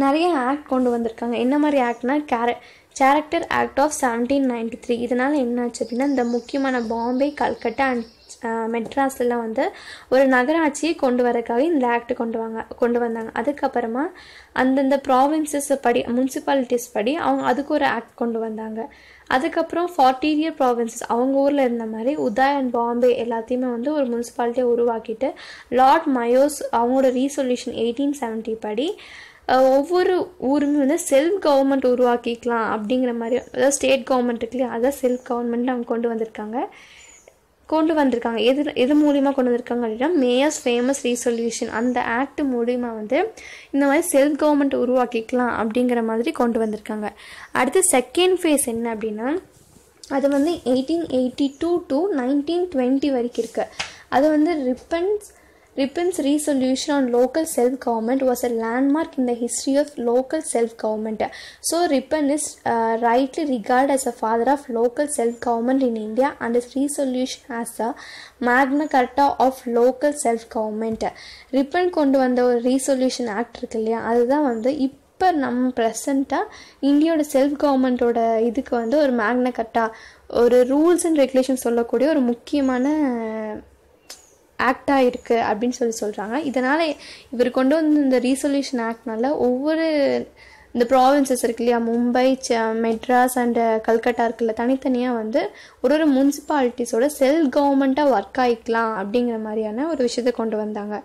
நிறைய act கொண்டு வந்திருக்காங்க என்ன மாதிரி ஆக்ட்னா கேர character act of seventeen ninety three இதனால் என்னாச்சு அப்படின்னா இந்த முக்கியமான பாம்பே கல்கட்டா அண்ட் மெட்ராஸில் வந்து ஒரு நகராட்சியை கொண்டு வரக்காக இந்த ஆக்ட் கொண்டு வாங்க கொண்டு வந்தாங்க அதுக்கப்புறமா அந்தந்த ப்ராவின்சஸ் படி முனிசிபாலிட்டிஸ் படி அவங்க அதுக்கு ஒரு ஆக்ட் கொண்டு வந்தாங்க அதுக்கப்புறம் ஃபார்ட்டீரியர் ப்ராவின்சஸ் அவங்க ஊரில் இருந்த மாதிரி உதய் அண்ட் பாம்பே எல்லாத்தையுமே வந்து ஒரு முன்சிபாலிட்டியை உருவாக்கிட்டு லார்ட் மயோஸ் அவங்களோட ரீசொல்யூஷன் எயிட்டீன் செவன்ட்டி படி ஒவ்வொரு ஊருமே வந்து செல்ஃப் கவர்மெண்ட் உருவாக்கிக்கலாம் அப்படிங்கிற மாதிரி அதாவது ஸ்டேட் கவர்மெண்ட் இருக்கு இல்லையா அதான் செல்ஃப் கவர்மெண்ட் அவங்க கொண்டு வந்திருக்காங்க கொண்டு வந்திருக்காங்க எது எது மூலியமாக கொண்டு வந்திருக்காங்க அப்படின்னா மேயர்ஸ் ஃபேமஸ் ரீசொல்யூஷன் அந்த ஆக்ட் மூலிமா வந்து இந்த மாதிரி செல்ஃப் கவர்மெண்ட் உருவாக்கிக்கலாம் அப்படிங்கிற மாதிரி கொண்டு வந்திருக்காங்க அடுத்து செகண்ட் ஃபேஸ் என்ன அப்படின்னா அது வந்து eighteen eighty two to nineteen twenty வரைக்கும் இருக்குது அது வந்து Ripon's Ripin's resolution on local self-government was a landmark in the history of local self-government. So Ripon is uh, rightly regarded as a father of local self-government in India and his resolution as the Magna Carta of local self-government. Ripon கொண்டு வந்த ஒரு resolution act இருக்கு இல்லையா அதுதான் வந்து இப்போ இப்போ நம்ம ப்ரெசண்ட்டாக இந்தியோட செல்ஃப் கவர்மெண்ட்டோட இதுக்கு வந்து ஒரு மேக்னக்கட்டா ஒரு ரூல்ஸ் அண்ட் ரெகுலேஷன் சொல்லக்கூடிய ஒரு முக்கியமான ஆக்டாக இருக்குது அப்படின்னு சொல்லி சொல்கிறாங்க இதனால் இவர் கொண்டு வந்து இந்த ரீசொல்யூஷன் ஆக்ட்னால ஒவ்வொரு இந்த ப்ராவின்சஸ் இருக்கு இல்லையா மும்பை மெட்ராஸ் அண்டு கல்கட்டா இருக்குல்ல தனித்தனியாக வந்து ஒரு ஒரு முன்சிபாலிட்டிஸோட செல்ஃப் கவர்மெண்ட்டாக ஒர்க் ஆகிக்கலாம் அப்படிங்கிற மாதிரியான ஒரு விஷயத்தை கொண்டு வந்தாங்க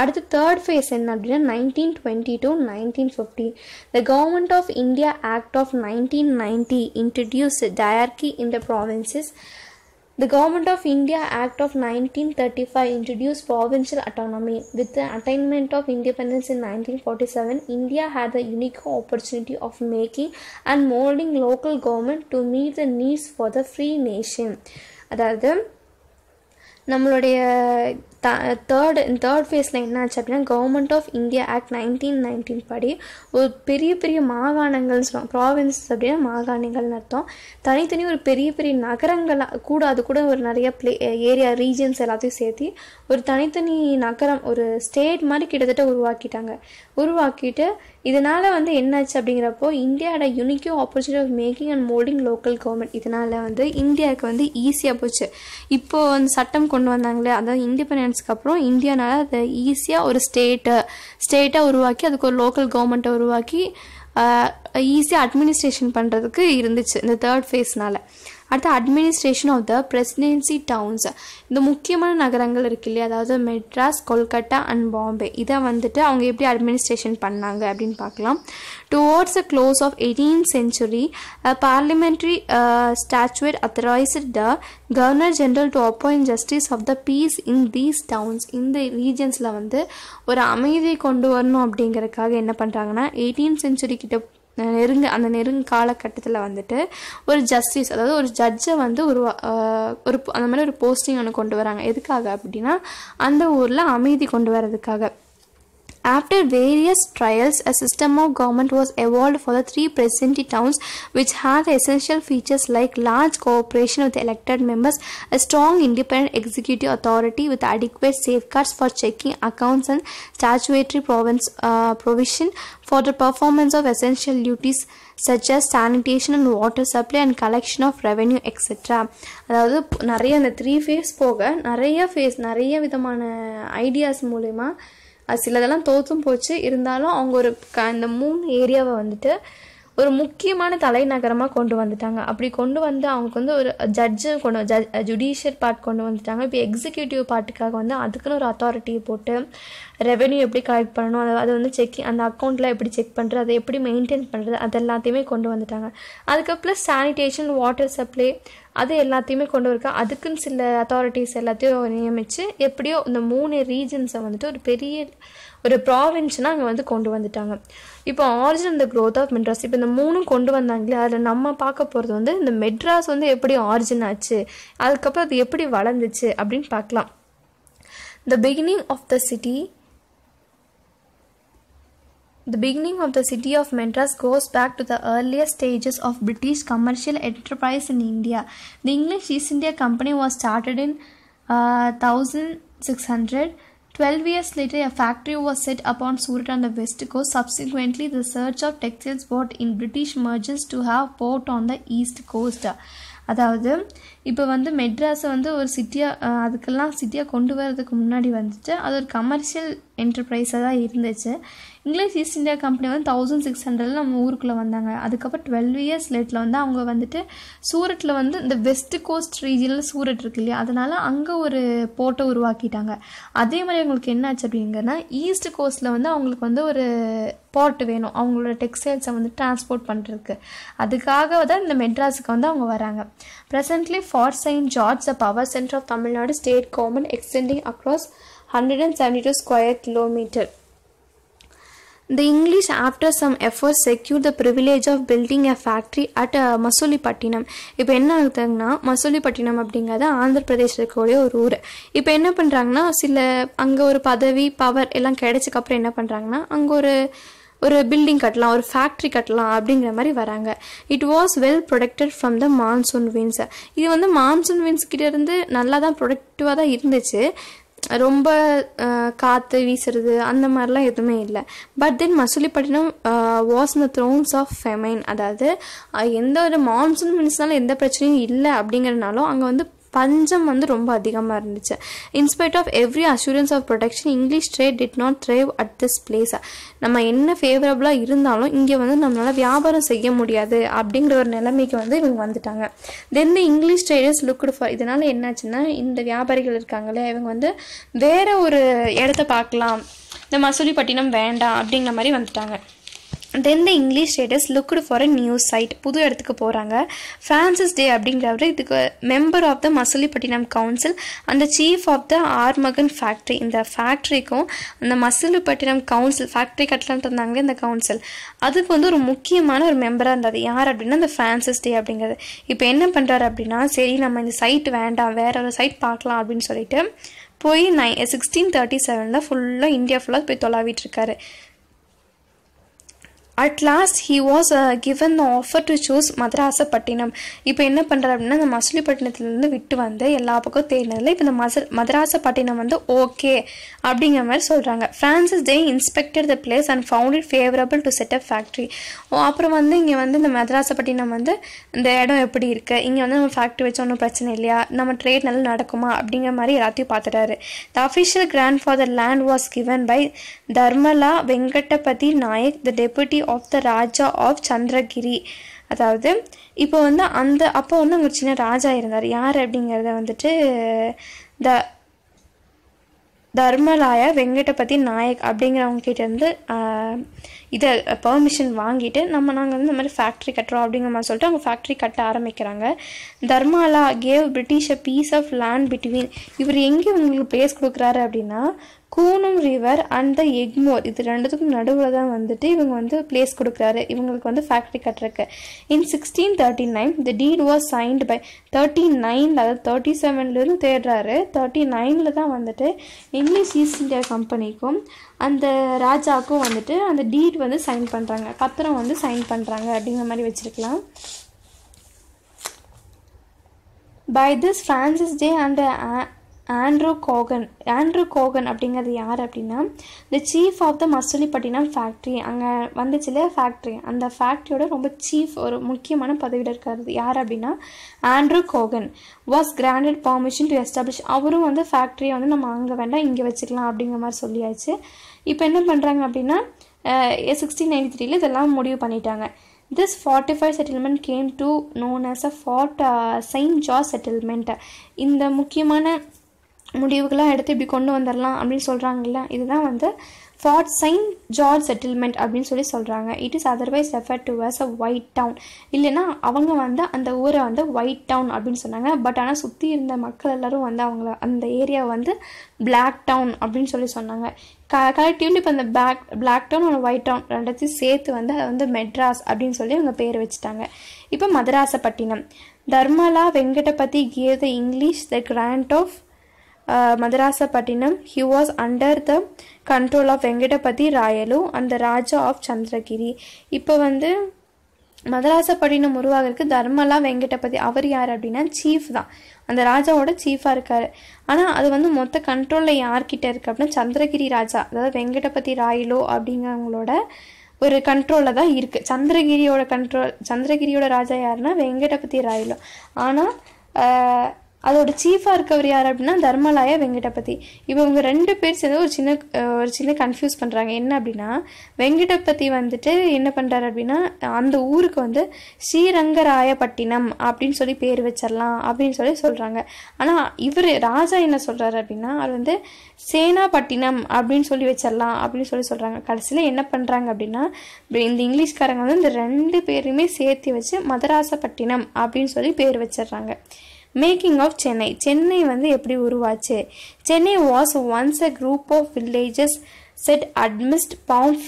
அடுத்து தேர்ட் ஃபேஸ் என்ன அப்படின்னா nineteen twenty two nineteen fifty the government of India act of nineteen ninety introduce diarchy in the provinces The Government of India Act of 1935 introduced provincial autonomy. With the attainment of independence in 1947, India had the unique opportunity of making and molding local government to meet the needs for the free nation. அதாவது நம்மளுடைய the third third ஃபேஸில் என்னாச்சு அப்படின்னா government of India act nineteen nineteen படி ஒரு பெரிய பெரிய மாகாணங்கள் சொல்லுவோம் ப்ராவின்ஸ் அப்படின்னா மாகாணங்கள்னு அர்த்தம் தனித்தனி ஒரு பெரிய பெரிய நகரங்களாக கூட அது கூட ஒரு நிறைய பிளே ஏரியா ரீஜன்ஸ் எல்லாத்தையும் சேர்த்து ஒரு தனித்தனி நகரம் ஒரு ஸ்டேட் மாதிரி கிட்டத்தட்ட உருவாக்கிட்டாங்க உருவாக்கிட்டு இதனால் வந்து என்னாச்சு அப்படிங்கிறப்போ இந்தியாவோட யூனிக்கோ opportunity of making and moulding local government இதனால் வந்து இந்தியாவுக்கு வந்து ஈஸியாக போச்சு இப்போது அந்த சட்டம் கொண்டு வந்தாங்களே அதாவது இண்டிபெண்டன்ஸ்க்கு அப்புறம் இந்தியானால அதை ஈஸியாக ஒரு ஸ்டேட்டை ஸ்டேட்டாக உருவாக்கி அதுக்கு ஒரு லோக்கல் கவர்மெண்ட்டை உருவாக்கி ஈஸியாக அட்மினிஸ்ட்ரேஷன் பண்ணுறதுக்கு இருந்துச்சு இந்த தேர்ட் ஃபேஸ்னால் அடுத்து administration of the presidency towns இந்த முக்கியமான நகரங்கள் இருக்கு இல்லையா அதாவது மெட்ராஸ் கொல்கட்டா அண்ட் பாம்பே இதை வந்துட்டு அவங்க எப்படி அட்மினிஸ்ட்ரேஷன் பண்ணாங்க அப்படின்னு பார்க்கலாம் Towards the close of 18th century, a parliamentary uh, statute authorized the governor general to appoint justice of the peace in these towns இந்த ரீஜன்ஸில் வந்து ஒரு அமைதியை கொண்டு வரணும் அப்படிங்கிறதுக்காக என்ன பண்ணுறாங்கன்னா எயிட்டீன் சென்ச்சுரி கிட்ட நெருங்க அந்த நெருங்க காலகட்டத்தில் வந்துட்டு ஒரு ஜஸ்டிஸ் அதாவது ஒரு ஜட்ஜை வந்து ஒரு ஒரு அந்த மாதிரி ஒரு போஸ்டிங் ஒன்று கொண்டு வராங்க எதுக்காக அப்படின்னா அந்த ஊரில் அமைதி கொண்டு வர்றதுக்காக After various trials, a system of government was evolved for the three present towns which had essential features like large cooperation with elected members, a strong independent executive authority with adequate safeguards for checking accounts and statutory province, uh, provision for the performance of essential duties such as sanitation and water supply and collection of revenue etc அதாவது நிறைய இந்த three phase போக நிறைய face நிறைய விதமான ideas, மூலயமா அது சிலதெல்லாம் தோற்றும் போச்சு இருந்தாலும் அவங்க ஒரு அந்த மூணு ஏரியாவை வந்துட்டு ஒரு முக்கியமான தலைநகரமாக கொண்டு வந்துட்டாங்க அப்படி கொண்டு வந்து அவங்களுக்கு வந்து ஒரு ஜட்ஜு கொண்டு ஜட் ஜுடிஷியல் பார்ட் கொண்டு வந்துட்டாங்க இப்போ எக்ஸிக்யூட்டிவ் பார்ட்டுக்காக வந்து அதுக்குன்னு ஒரு அத்தாரிட்டியை போட்டு ரெவென்யூ எப்படி கலெக்ட் பண்ணணும் அதை அதை வந்து செக் அந்த அக்கௌண்ட்டில் எப்படி செக் பண்ணுறது அதை எப்படி மெயின்டைன் பண்ணுறது அது எல்லாத்தையுமே கொண்டு வந்துட்டாங்க அதுக்கப்புறம் சானிடேஷன் வாட்டர் சப்ளை அது எல்லாத்தையுமே கொண்டு வரக்க அதுக்குன்னு சில அத்தாரிட்டிஸ் எல்லாத்தையும் நியமித்து எப்படியோ இந்த மூணு ரீஜன்ஸை வந்துட்டு ஒரு பெரிய ஒரு ப்ராவின்ஸ்னால் அங்கே வந்து கொண்டு வந்துட்டாங்க இப்போ ஆரிஜின் அந்த க்ரோத் ஆஃப் மெட்ராஸ் இப்போ இந்த மூணும் கொண்டு வந்தாங்களே அதில் நம்ம பார்க்க போகிறது வந்து இந்த மெட்ராஸ் வந்து எப்படி ஆரிஜின் ஆச்சு அதுக்கப்புறம் அது எப்படி வளர்ந்துச்சு அப்படின்னு பார்க்கலாம் the beginning of the city The beginning of the city of Madras goes back to the earlier stages of British commercial enterprise in India. The English East India Company was started in uh, 1600 12 years later, a factory was set up on Surat on the west coast. Subsequently, the search of textiles bought in British merchants to have port on the east coast. அதாவது இப்போ வந்து மெட்ராஸை வந்து ஒரு சிட்டியாக அதுக்கெல்லாம் சிட்டியாக கொண்டு வரதுக்கு முன்னாடி வந்துட்டு அது ஒரு கமர்ஷியல் என்டர்பிரைஸாக தான் இருந்துச்சு இங்கிலீஷ் ஈஸ்ட் இந்தியா கம்பெனி வந்து தௌசண்ட் சிக்ஸ் ஹண்ட்ரட்ல நம்ம ஊருக்குள்ளே வந்தாங்க அதுக்கப்புறம் டுவெல் இயர்ஸ் லேட்டில் வந்து அவங்க வந்துட்டு சூரட்டில் வந்து இந்த வெஸ்ட் கோஸ்ட் ரீஜனில் சூரட் இருக்கு இல்லையா அதனால் அங்கே ஒரு போட்டை உருவாக்கிட்டாங்க அதே மாதிரி அவங்களுக்கு என்னாச்சு அப்படிங்கன்னா ஈஸ்ட் கோஸ்ட்டில் வந்து அவங்களுக்கு வந்து ஒரு போர்ட் வேணும் அவங்களோட டெக்ஸ்டைல்ஸை வந்து டிரான்ஸ்போர்ட் பண்ணுறதுக்கு அதுக்காக தான் இந்த மெட்ராஸுக்கு வந்து அவங்க வராங்க presently Fort Saint George the power centre of Tamil Nadu state government extending across hundred and seventy two square kilometre The English, after some efforts, secured the privilege of building a factory at uh, Masulipatnam இப்போ என்ன ஆகுதுங்கன்னா பட்டினம் அப்படிங்கிறது ஆந்திர பிரதேசத்துக்கூடிய ஒரு ஊர் இப்போ என்ன பண்ணுறாங்கன்னா சில அங்கே ஒரு பதவி பவர் எல்லாம் கிடைச்சக்கப்புறம் என்ன பண்ணுறாங்கன்னா அங்கே ஒரு ஒரு பில்டிங் கட்டலாம் ஒரு ஃபேக்ட்ரி கட்டலாம் அப்படிங்கிற மாதிரி வராங்க it was well protected from the monsoon winds இது வந்து மான்சூன் வின்ஸ் கிட்டேருந்து நல்லா தான் ப்ரொடக்டிவாக தான் இருந்துச்சு ரொம்ப காற்று வீசுறது அந்த மாதிரிலாம் எதுவுமே இல்லை but then Masulipatnam was the throes of famine அதாவது எந்த ஒரு மான்சூன் மினிஸ்னாலும் எந்த பிரச்சனையும் இல்லை அப்படிங்கிறனாலும் அங்கே வந்து பஞ்சம் வந்து ரொம்ப அதிகமாக இருந்துச்சு in spite of every assurance of protection English trade did not thrive at this place நம்ம என்ன ஃபேவரபுளாக இருந்தாலும் இங்கே வந்து நம்மளால் வியாபாரம் செய்ய முடியாது அப்படிங்கிற ஒரு நிலைமைக்கு வந்து இவங்க வந்துட்டாங்க then English traders looked for இதனால் என்னாச்சுன்னா இந்த வியாபாரிகள் இருக்காங்களே இவங்க வந்து வேற ஒரு இடத்த பார்க்கலாம் இந்த மசூரிப்பட்டினம் வேண்டாம் அப்படிங்கிற மாதிரி வந்துட்டாங்க then the English states looked for a new site புது இடத்துக்கு போகிறாங்க ஃப்ரான்சிஸ் டே அப்படிங்கிறவர் இதுக்கு member of the Masulipatnam council அந்த chief of the Armagon factory இந்த ஃபேக்ட்ரிக்கும் அந்த மசிலிப்பட்டினம் கவுன்சில் ஃபேக்ட்ரி கட்டலான்ட்டு இருந்தாங்க இந்த கவுன்சில் அதுக்கு வந்து ஒரு முக்கியமான ஒரு மெம்பராக இருந்தது யார் அப்படின்னா இந்த ஃப்ரான்சிஸ் டே அப்படிங்கிறது இப்போ என்ன பண்ணுறாரு அப்படின்னா சரி நம்ம இந்த சைட் வேண்டாம் வேற ஒரு சைட் பார்க்கலாம் அப்படின்னு சொல்லிட்டு போய் நை சிக்ஸ்டீன் தேர்ட்டி செவனில் ஃபுல்லாக இந்தியா ஃபுல்லாக போய் தொலாவிட்டு இருக்காரு at last he was given the offer to choose Madrasapattinam இப்போ என்ன பண்ணுறாரு அப்படின்னா இந்த மசூலிப்பட்டினத்துலேருந்து விட்டு வந்து எல்லா பக்கம் தேடினதில் இப்போ இந்த மச மதராசப்பட்டினம் வந்து ஓகே அப்படிங்கிற மாதிரி சொல்கிறாங்க Francis Day inspector the place and found it favourable to set up factory அப்புறம் வந்து இங்கே வந்து இந்த மதராசப்பட்டினம் வந்து இந்த இடம் எப்படி இருக்குது இங்கே வந்து நம்ம ஃபேக்ட்ரி வச்சு ஒன்றும் பிரச்சனை இல்லையா நம்ம ட்ரேட் நல்லா நடக்குமா அப்படிங்கிற மாதிரி எல்லாத்தையும் பார்த்துட்டாரு the official grant father land was given by Darmala Venkatapathi Nayak the deputy of the Raja of Chandragiri அதாவது இப்போ வந்து அந்த அப்போ வந்து அவங்க சின்ன ராஜா இருந்தார் யார் அப்படிங்கிறத வந்துட்டு த தர்மலாய வெங்கடபதி நாயக் அப்படிங்கிறவங்க இருந்து இதை பெர்மிஷன் வாங்கிட்டு நம்ம நாங்கள் வந்து இந்த மாதிரி ஃபேக்ட்ரி கட்டுறோம் அப்படிங்கிற மாதிரி சொல்லிட்டு அவங்க ஃபேக்ட்ரி கட்ட ஆரம்பிக்கிறாங்க Darmala gave British a piece of land between இவர் எங்கே உங்களுக்கு பேஸ் கொடுக்குறாரு அப்படின்னா Cooum river and the Egmore இது ரெண்டுத்துக்கும் நடுவில் தான் வந்துட்டு இவங்க வந்து பிளேஸ் கொடுக்குறாரு இவங்களுக்கு வந்து ஃபேக்ட்ரி கட்டுறக்கு in sixteen thirty nine the deed was signed by thirty நைனில் அதாவது தேர்ட்டி செவன்லேருந்து தேடுறாரு தேர்ட்டி நைனில் தான் வந்துட்டு இங்கிலீஷ் ஈஸ்ட் இந்தியா கம்பெனிக்கும் அந்த ராஜாவுக்கும் வந்துட்டு அந்த டீட் வந்து சைன் பண்ணுறாங்க பத்திரம் வந்து சைன் பண்ணுறாங்க அப்படிங்கிற மாதிரி வச்சுருக்கலாம் by this Francis Day and Andrew Cogan Andrew Cogan அப்படிங்கிறது யார் அப்படின்னா the chief of the Masulipatnam factory அங்கே இல்லையா ஃபேக்ட்ரி அந்த ஃபேக்ட்ரியோட ரொம்ப சீஃப் ஒரு முக்கியமான பதவியில் இருக்கிறது யார் அப்படின்னா Andrew Cogan was granted permission to establish அவரும் வந்து ஃபேக்ட்ரியை வந்து நம்ம அங்கே வேண்டாம் இங்கே வச்சுக்கலாம் அப்படிங்கிற மாதிரி சொல்லியாச்சு இப்போ என்ன பண்ணுறாங்க அப்படின்னா சிக்ஸ்டீன் நைன்டி த்ரீல இதெல்லாம் முடிவு பண்ணிட்டாங்க this forty five settlement came to known as a Fort Saint George settlement இந்த முக்கியமான முடிவுகளாக எடுத்து இப்படி கொண்டு வந்துடலாம் அப்படின்னு சொல்கிறாங்கல்ல இதுதான் வந்து ஃபார்ட் செயின்ட் ஜார்ஜ் செட்டில்மெண்ட் அப்படின்னு சொல்லி சொல்கிறாங்க it is otherwise refer to where's a white town இல்லைன்னா அவங்க வந்து அந்த ஊரை வந்து ஒயிட் டவுன் அப்படின்னு சொன்னாங்க பட் ஆனால் சுற்றி இருந்த மக்கள் எல்லோரும் வந்து அவங்கள அந்த ஏரியாவை வந்து பிளாக் டவுன் அப்படின்னு சொல்லி சொன்னாங்க க கலெக்டிவ்லி இப்போ அந்த பிளாக் பிளாக் டவுன் ஒன்று ஒயிட் டவுன் ரெண்டத்தையும் சேர்த்து வந்து அதை வந்து மெட்ராஸ் அப்படின்னு சொல்லி அவங்க பேர் வச்சுட்டாங்க இப்போ Madrasapattinam Darmala Venkatapathi gave the English the grant of Madrasapattinam he was under the control of Venkatapathi Rayalu and the Raja of Chandragiri. இப்போ வந்து மதராசப்பட்டினம் உருவாகிறதுக்கு தர்மலா வெங்கடபதி அவர் யார் அப்படின்னா சீஃப் தான் அந்த ராஜாவோட சீஃபாக இருக்கார் ஆனால் அது வந்து மொத்த கண்ட்ரோலில் யார்கிட்ட இருக்குது அப்படின்னா சந்திரகிரி ராஜா அதாவது வெங்கடபதி ராயிலோ அப்படிங்கிறவங்களோட ஒரு கண்ட்ரோலில் தான் இருக்குது சந்திரகிரியோட கண்ட்ரோல் சந்திரகிரியோட ராஜா யாருன்னா வெங்கடபதி ராயலோ ஆனால் அதோட சீஃபாக இருக்கவர் யார் அப்படின்னா தர்மலாயா வெங்கடபதி இப்போ இவங்க ரெண்டு பேர் சேர்ந்து ஒரு சின்ன ஒரு சின்ன கன்ஃபியூஸ் பண்ணுறாங்க என்ன அப்படின்னா வெங்கடபதி வந்துட்டு என்ன பண்ணுறாரு அப்படின்னா அந்த ஊருக்கு வந்து ஸ்ரீரங்கராயப்பட்டினம் அப்படின்னு சொல்லி பேர் வச்சிடலாம் அப்படின்னு சொல்லி சொல்கிறாங்க ஆனால் இவர் ராஜா என்ன சொல்கிறாரு அப்படின்னா அவர் வந்து சேனாப்பட்டினம் அப்படின்னு சொல்லி வச்சிடலாம் அப்படின்னு சொல்லி சொல்கிறாங்க கடைசியில் என்ன பண்ணுறாங்க அப்படின்னா இந்த இங்கிலீஷ்காரங்க வந்து இந்த ரெண்டு பேருமே சேர்த்து வச்சு மதராசப்பட்டினம் அப்படின்னு சொல்லி பேர் வச்சிடுறாங்க மேக்கிங் ஆஃப் சென்னை சென்னை வந்து எப்படி உருவாச்சு Chennai was once a group of villages set amidst bound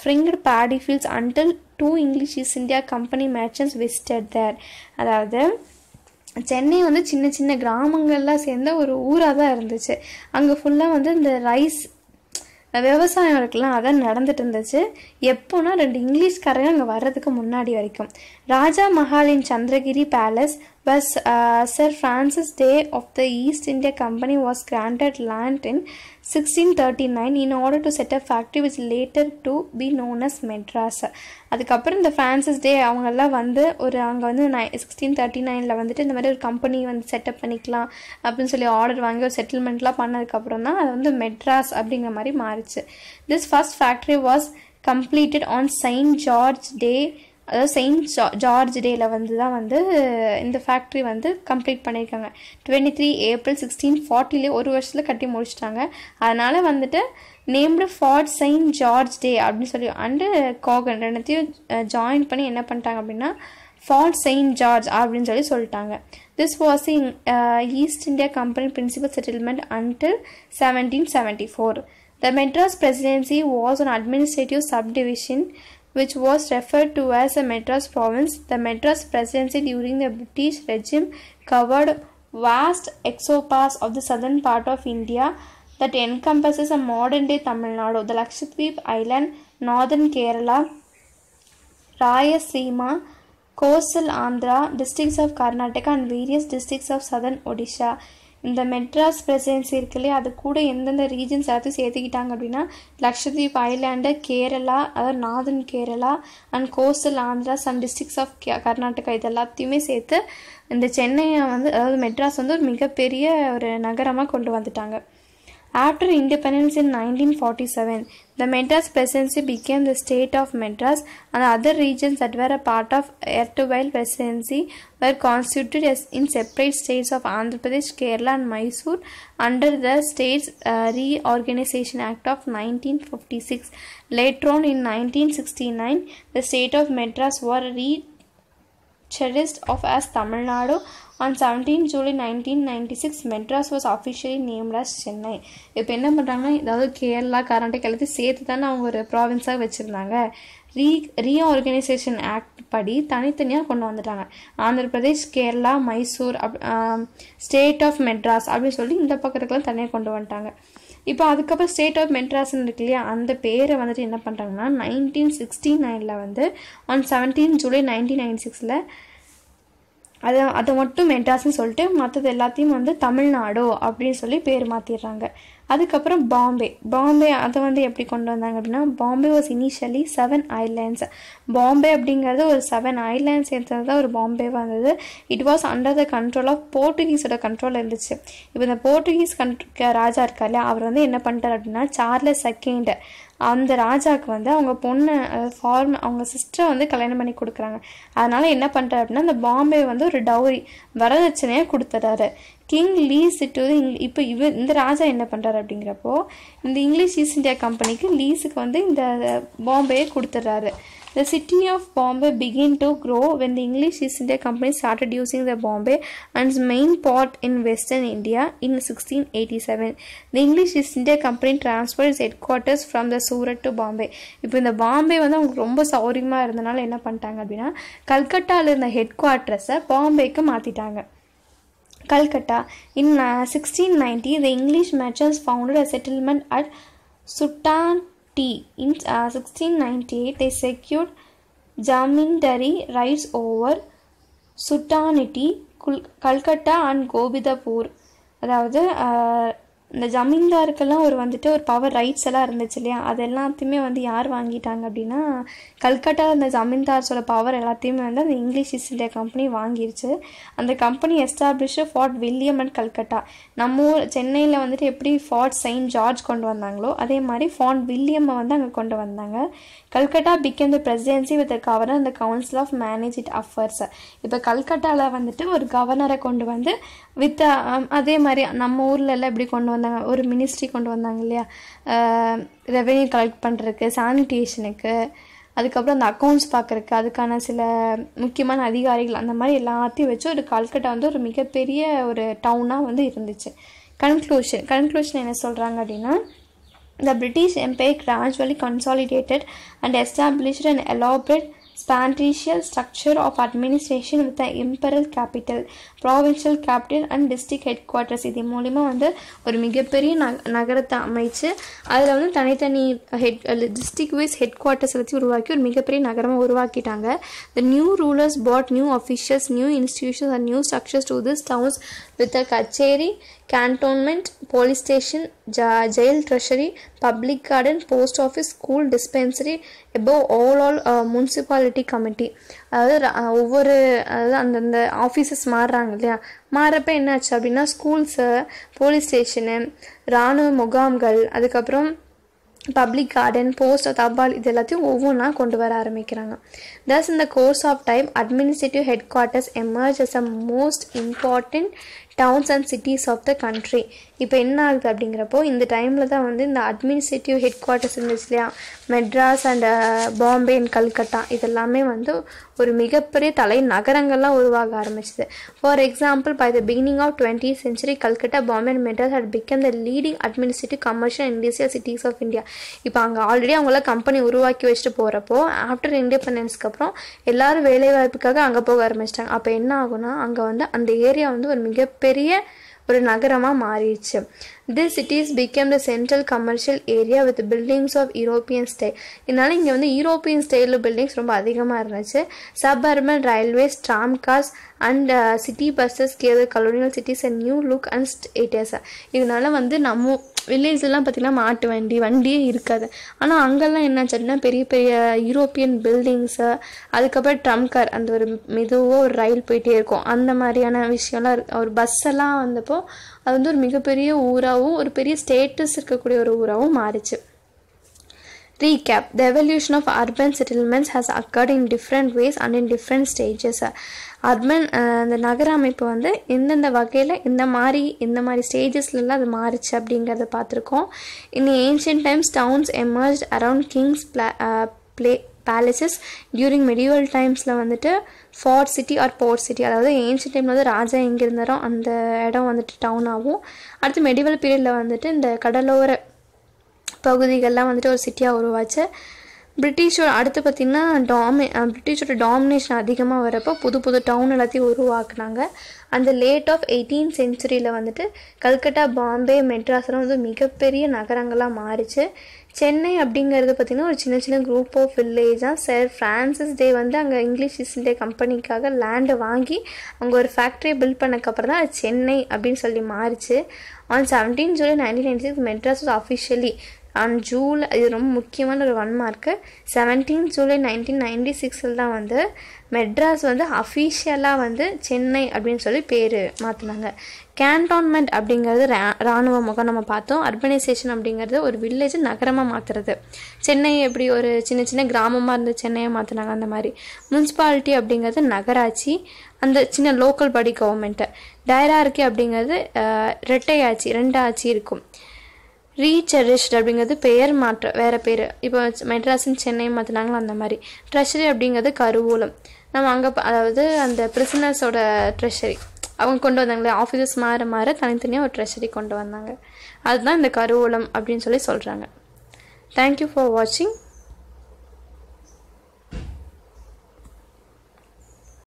fringed paddy fields until to English East India Company merchants visited there அதாவது சென்னை வந்து சின்ன சின்ன கிராமங்கள்லாம் சேர்ந்த ஒரு ஊராக தான் இருந்துச்சு அங்கே ஃபுல்லாக வந்து இந்த ரைஸ் விவசாயம் இருக்கலாம் அதான் நடந்துட்டு இருந்துச்சு எப்போனா ரெண்டு இங்கிலீஷ்காரங்க அங்கே வர்றதுக்கு முன்னாடி வரைக்கும் ராஜா மஹாலின் Chandragiri palace sir Francis Day of the East the company was granted land in sixteen thirty nine in order to set a factory which later to be known as Madras அதுக்கப்புறம் இந்த ஃப்ரான்சிஸ் டே அவங்கெல்லாம் வந்து ஒரு அங்கே வந்து நை சிக்ஸ்டீன் தேர்ட்டி நைனில் வந்துட்டு இந்த மாதிரி ஒரு கம்பெனி வந்து செட்டப் பண்ணிக்கலாம் அப்படின்னு சொல்லி ஆர்டர் வாங்கி ஒரு செட்டில்மெண்ட்லாம் பண்ணதுக்கப்புறம் தான் அது வந்து மெட்ராஸ் அப்படிங்கிற மாதிரி மாறிச்சு this first factory was completed on Saint George Day அதாவது செயின்ட் ஜா ஜார்ஜ் டேயில் வந்து தான் வந்து இந்த ஃபேக்ட்ரி வந்து கம்ப்ளீட் பண்ணியிருக்காங்க டுவெண்ட்டி த்ரீ ஏப்ரல் சிக்ஸ்டீன் ஃபார்ட்டிலே ஒரு வருஷத்தில் கட்டி முடிச்சிட்டாங்க அதனால் வந்துட்டு named Fort Saint George Day அப்படின்னு சொல்லி அண்டு கோகன் ரெண்டுத்தையும் ஜாயின் பண்ணி என்ன பண்ணிட்டாங்க அப்படின்னா ஃபார்ட் செயின்ட் ஜார்ஜ் அப்படின்னு சொல்லி சொல்லிட்டாங்க திஸ் வாஸ் இங் East India Company principal settlement until seventeen seventy four the Madras presidency was an administrative subdivision which was referred to as the Madras province. The Madras Presidency during the British regime covered vast exopas of the southern part of India that encompasses a modern day Tamil Nadu, the Lakshadweep Island, northern Kerala, Rayalaseema, coastal Andhra, districts of Karnataka, and various districts of southern Odisha. இந்த Madras presidency இருக்கு இல்லையா அது கூட எந்தெந்த regions எல்லாத்தையும் சேர்த்துக்கிட்டாங்க அப்படின்னா Lakshadweep island Kerala அதாவது northern Kerala and coastal Andhra some districts of Karnataka இது எல்லாத்தையுமே சேர்த்து இந்த சென்னையை வந்து அதாவது மெட்ராஸ் வந்து ஒரு மிகப்பெரிய ஒரு நகரமாக கொண்டு வந்துட்டாங்க After independence in 1947, the Madras Presidency became the state of Madras and other regions that were a part of erstwhile presidency were constituted as in separate states of Andhra Pradesh, Kerala and Mysore under the States uh, Reorganization Act of 1956. Later on in 1969, the state of Madras was re of as Tamil Nadu on seventeen July nineteen ninety six Madras was officially named as Chennai இப்போ என்ன பண்ணுறாங்கன்னா ஏதாவது கேரளா கர்நாடகா எல்லாத்தையும் சேர்த்து தானே அவங்க ஒரு ப்ராவின்ஸாக வச்சுருந்தாங்க ரீ ரீஆர்கனைசேஷன் ஆக்ட் படி தனித்தனியாக கொண்டு வந்துட்டாங்க Andhra Pradesh Kerala Mysore up state of Madras அப்படின்னு சொல்லி இந்த பக்கத்துக்குலாம் தனியாக கொண்டு வந்துட்டாங்க இப்போ அதுக்கப்புறம் ஸ்டேட் ஆஃப் மெட்ராஸ்னு இருக்கு இல்லையா அந்த பேரை வந்துட்டு என்ன பண்ணுறாங்கன்னா நைன்டீன் சிக்ஸ்டி நைனில் வந்து on seventeen July nineteen ninety சிக்ஸில் அது அதை மட்டும் மெட்ராஸ்ன்னு சொல்லிட்டு மற்றது எல்லாத்தையும் வந்து தமிழ்நாடு அப்படின்னு சொல்லி பேர் மாற்றிடுறாங்க அதுக்கப்புறம் பாம்பே பாம்பே அதை வந்து எப்படி கொண்டு வந்தாங்க அப்படின்னா Bombay was initially seven islands Bombay அப்படிங்கிறது ஒரு செவன் ஐலேண்ட்ஸ் சேர்ந்தது தான் ஒரு பாம்பே வந்தது it was under the control of போர்ட்டுகீஸோட கண்ட்ரோல் இருந்துச்சு இப்போ இந்த போர்ட்டுகீஸ் கண்ட் ராஜா இருக்கா இல்லையா அவர் வந்து என்ன பண்ணிட்டார் அப்படின்னா சார்லஸ் செகண்ட் அந்த ராஜாவுக்கு வந்து அவங்க பொண்ணு ஃபார்ம் அவங்க சிஸ்டரை வந்து கல்யாணம் பண்ணி கொடுக்குறாங்க அதனால் என்ன பண்ணுறாரு அப்படின்னா அந்த பாம்பே வந்து ஒரு டவுரி வரதட்சணையாக கொடுத்துட்றாரு கிங் லீஸ் டு இப்போ இவ இந்த ராஜா என்ன பண்ணுறாரு அப்படிங்கிறப்போ இந்த இங்கிலீஷ் ஈஸ்ட் இந்தியா கம்பெனிக்கு லீஸுக்கு வந்து இந்த பாம்பேயை கொடுத்துட்றாரு The city of Bombay began to grow when the English East India Company started using the Bombay and its main port in western India in 1687. The English East India Company transferred its headquarters from the Surat to Bombay. இப்போ இந்த பாம்பே வந்து அவங்களுக்கு ரொம்ப சௌரியமாக இருந்தனால என்ன பண்ணிட்டாங்க அப்படின்னா கல்கட்டாவில் இருந்த ஹெட் குவார்ட்டர்ஸை பாம்பேக்கு மாற்றிட்டாங்க Calcutta in sixteen ninety the English merchants founded a settlement at Sutanuti T. In uh, 1698, they secured jamindari rights over Sutanuti குல் கல்கட்டா அண்ட் கோபிதபூர் அதாவது இந்த ஜமீன்தாருக்கெல்லாம் ஒரு வந்துட்டு ஒரு பவர் ரைட்ஸ் எல்லாம் இருந்துச்சு இல்லையா அது எல்லாத்தையுமே வந்து யார் வாங்கிட்டாங்க அப்படின்னா கல்கட்டா அந்த ஜமீன்தார்ஸோட பவர் எல்லாத்தையுமே வந்து அந்த இங்கிலீஷ் ஈஸ்ட் இந்தியா கம்பெனி வாங்கிருச்சு அந்த company establish Fort William and Calcutta நம்ம ஊர் சென்னையில் வந்துட்டு எப்படி ஃபார்ட் செயின்ட் ஜார்ஜ் கொண்டு வந்தாங்களோ அதே மாதிரி ஃபார்ட் வில்லியம்மை வந்து அங்கே கொண்டு வந்தாங்க Calcutta become the presidency with governor அந்த council of manage it affairs இப்போ கல்கட்டாவில் வந்துட்டு ஒரு கவர்னரை கொண்டு வந்து வித் அதே மாதிரி நம்ம ஊரில் எல்லாம் எப்படி கொண்டு வந்தாங்க ஒரு மினிஸ்ட்ரி கொண்டு வந்தாங்க இல்லையா ரெவென்யூ கலெக்ட் பண்ணுறதுக்கு சானிடேஷனுக்கு அதுக்கப்புறம் அந்த அக்கௌண்ட்ஸ் பார்க்குறக்கு அதுக்கான சில முக்கியமான அதிகாரிகள் அந்த மாதிரி எல்லாத்தையும் வச்சு ஒரு கல்கட்டா வந்து ஒரு மிகப்பெரிய ஒரு டவுனாக வந்து இருந்துச்சு கன்க்ளூஷன் கன்க்ளூஷன் என்ன சொல்கிறாங்க அப்படின்னா The British Empire gradually consolidated and established an elaborate spatial structure of administration with the imperial capital provincial capital and district headquarters இது மூலிமா வந்து ஒரு மிகப்பெரிய நகரத்தை அமைச்சு அதில் வந்து தனித்தனி head district wise headquarters வச்சு உருவாக்கி ஒரு மிகப்பெரிய நகரமாக உருவாக்கிட்டாங்க the new rulers but new officials new institutions and new structures to this towns with a kutcheri cantonment police station ஜா jail treasury public garden post office school dispensary above all all municipality committee அதாவது ஒவ்வொரு அதாவது அந்தந்த offices மாறுறாங்க மாறுறாங்க இல்லையா மாறப்ப என்னாச்சு அப்படின்னா ஸ்கூல்ஸு போலீஸ் ஸ்டேஷனு இராணுவ முகாம்கள் அதுக்கப்புறம் பப்ளிக் கார்டன் போஸ்ட் தபால் இது எல்லாத்தையும் ஒவ்வொன்றா கொண்டு வர ஆரம்பிக்கிறாங்க தஸ் இந்த course of time administrative headquarters emerge as a most important towns and cities of the country இப்போ என்ன ஆகுது அப்படிங்கிறப்போ இந்த டைமில் தான் வந்து இந்த அட்மினிஸ்ட்ரேட்டிவ் ஹெட் குவார்ட்டர்ஸ் இருந்துச்சு இல்லையா மெட்ராஸ் அண்ட் பாம்பே அண்ட் கல்கட்டா இதெல்லாமே வந்து ஒரு மிகப்பெரிய தலை நகரங்கள்லாம் உருவாக ஆரம்பிச்சிது for example by the beginning of twenty century Calcutta Bombay and Madras had become the leading administrative commercial industrial cities of India இப்போ அங்கே ஆல்ரெடி அவங்களாம் கம்பெனி உருவாக்கி வச்சுட்டு போகிறப்போ ஆஃப்டர் இண்டிபெண்டன்ஸ்க்கு அப்புறம் எல்லோரும் வேலைவாய்ப்புக்காக அங்கே போக ஆரம்பிச்சிட்டாங்க அப்போ என்ன ஆகுனா அங்கே வந்து அந்த ஏரியா வந்து ஒரு மிகப்பெரிய ஒரு நகரமாக மாறிடுச்சு These cities became the central commercial area with buildings of European style. இதனால் இங்கே வந்து யூரோப்பியன் ஸ்டைலில் பில்டிங்ஸ் ரொம்ப அதிகமாக இருந்துச்சு suburban railways tram cars and city buses gave colonial cities and new look and ஸ்டேட்டஸா இதனால் வந்து நம்ம வில்லேஜ்லாம் பார்த்திங்கன்னா மாட்டு வண்டி வண்டியே இருக்காது ஆனால் அங்கெல்லாம் என்னாச்சு அப்படின்னா பெரிய பெரிய யூரோப்பியன் பில்டிங்ஸு அதுக்கப்புறம் ட்ரம் கார் அந்த ஒரு மெதுவாக ஒரு ரயில் போயிட்டே இருக்கும் அந்த மாதிரியான விஷயம்லாம் ஒரு பஸ்ஸெல்லாம் வந்தப்போ அது வந்து ஒரு மிகப்பெரிய ஊராகவும் ஒரு பெரிய ஸ்டேட்டஸ் இருக்கக்கூடிய ஒரு ஊராகவும் மாறிச்சு recap the evolution of urban settlements has occurred in different ways and in different stages urban அந்த நகர அமைப்பு வந்து எந்தெந்த வகையில் இந்த மாதிரி இந்த மாதிரி ஸ்டேஜஸ்லலாம் அது மாறிச்சு அப்படிங்கிறத பார்த்துருக்கோம் in ancient times towns emerge around kings play palaces during medieval டைம்ஸில் வந்துட்டு fort city or port city அதாவது ஏன்சி டைமில் வந்து ராஜா எங்கே இருந்தாரோ அந்த இடம் வந்துட்டு டவுன் ஆகும் அடுத்து மெடிவல் பீரியடில் வந்துட்டு இந்த கடலோர பகுதிகள்லாம் வந்துட்டு ஒரு சிட்டியாக உருவாச்சு பிரிட்டிஷோட அடுத்து பார்த்திங்கன்னா டாமி பிரிட்டிஷோட டாமினேஷன் அதிகமாக வரப்போ புது புது டவுன் எல்லாத்தையும் உருவாக்குனாங்க அந்த லேட் ஆஃப் எயிட்டீன் சென்ச்சுரியில் வந்துட்டு கல்கட்டா பாம்பே மெட்ராஸ்லாம் வந்து மிகப்பெரிய நகரங்களாக மாறிச்சு சென்னை அப்படிங்கிறது பார்த்திங்கன்னா ஒரு சின்ன சின்ன குரூப் ஆஃப் வில்லேஜாக சார் ஃப்ரான்சிஸ் டே வந்து அங்கே இங்கிலீஷ் ஈஸ்ட் இந்தியா கம்பெனிக்காக லேண்டை வாங்கி அங்கே ஒரு ஃபேக்ட்ரியை பில்ட் பண்ணக்கப்புறம் தான் அது சென்னை அப்படின்னு சொல்லி மாறிச்சு on seventeen July nineteen ninety six Madras officially and July இது ரொம்ப முக்கியமான ஒரு one mark seventeen July nineteen ninety சிக்ஸில் தான் வந்து மெட்ராஸ் வந்து அஃபீஷியலாக வந்து சென்னை அப்படின்னு சொல்லி பேர் மாற்றினாங்க கேன்டோன்மெண்ட் அப்படிங்கிறது ரா இராணுவ முகம் நம்ம பார்த்தோம் அர்பனைசேஷன் அப்படிங்கிறது ஒரு வில்லேஜ் நகரமாக மாற்றுறது சென்னை எப்படி ஒரு சின்ன சின்ன கிராமமாக இருந்து சென்னையை மாற்றினாங்க அந்த மாதிரி முன்சிபாலிட்டி அப்படிங்கிறது நகராட்சி அந்த சின்ன லோக்கல் பாடி கவர்மெண்ட்டு டயரார்கி அப்படிங்கிறது ரெட்டை ஆட்சி ரெண்டு ஆட்சி இருக்கும் ரீசெரிஷ்ட் அப்படிங்கிறது பெயர் மாற்ற வேறு பேர் இப்போ மெட்ராஸ்ன்னு சென்னை மாற்றினாங்களோ அந்த மாதிரி ட்ரெஷரி அப்படிங்கிறது கருவூலம் நம்ம அங்கே அதாவது அந்த பிரிசனர்ஸோட ட்ரெஷரி அவங்க கொண்டு வந்தாங்களே ஆஃபீஸஸ் மாற மாற தனித்தனியாக ஒரு ட்ரெஷரி கொண்டு வந்தாங்க அதுதான் இந்த கருவூலம் அப்படின்னு சொல்லி சொல்கிறாங்க தேங்க்யூ ஃபார் வாட்சிங்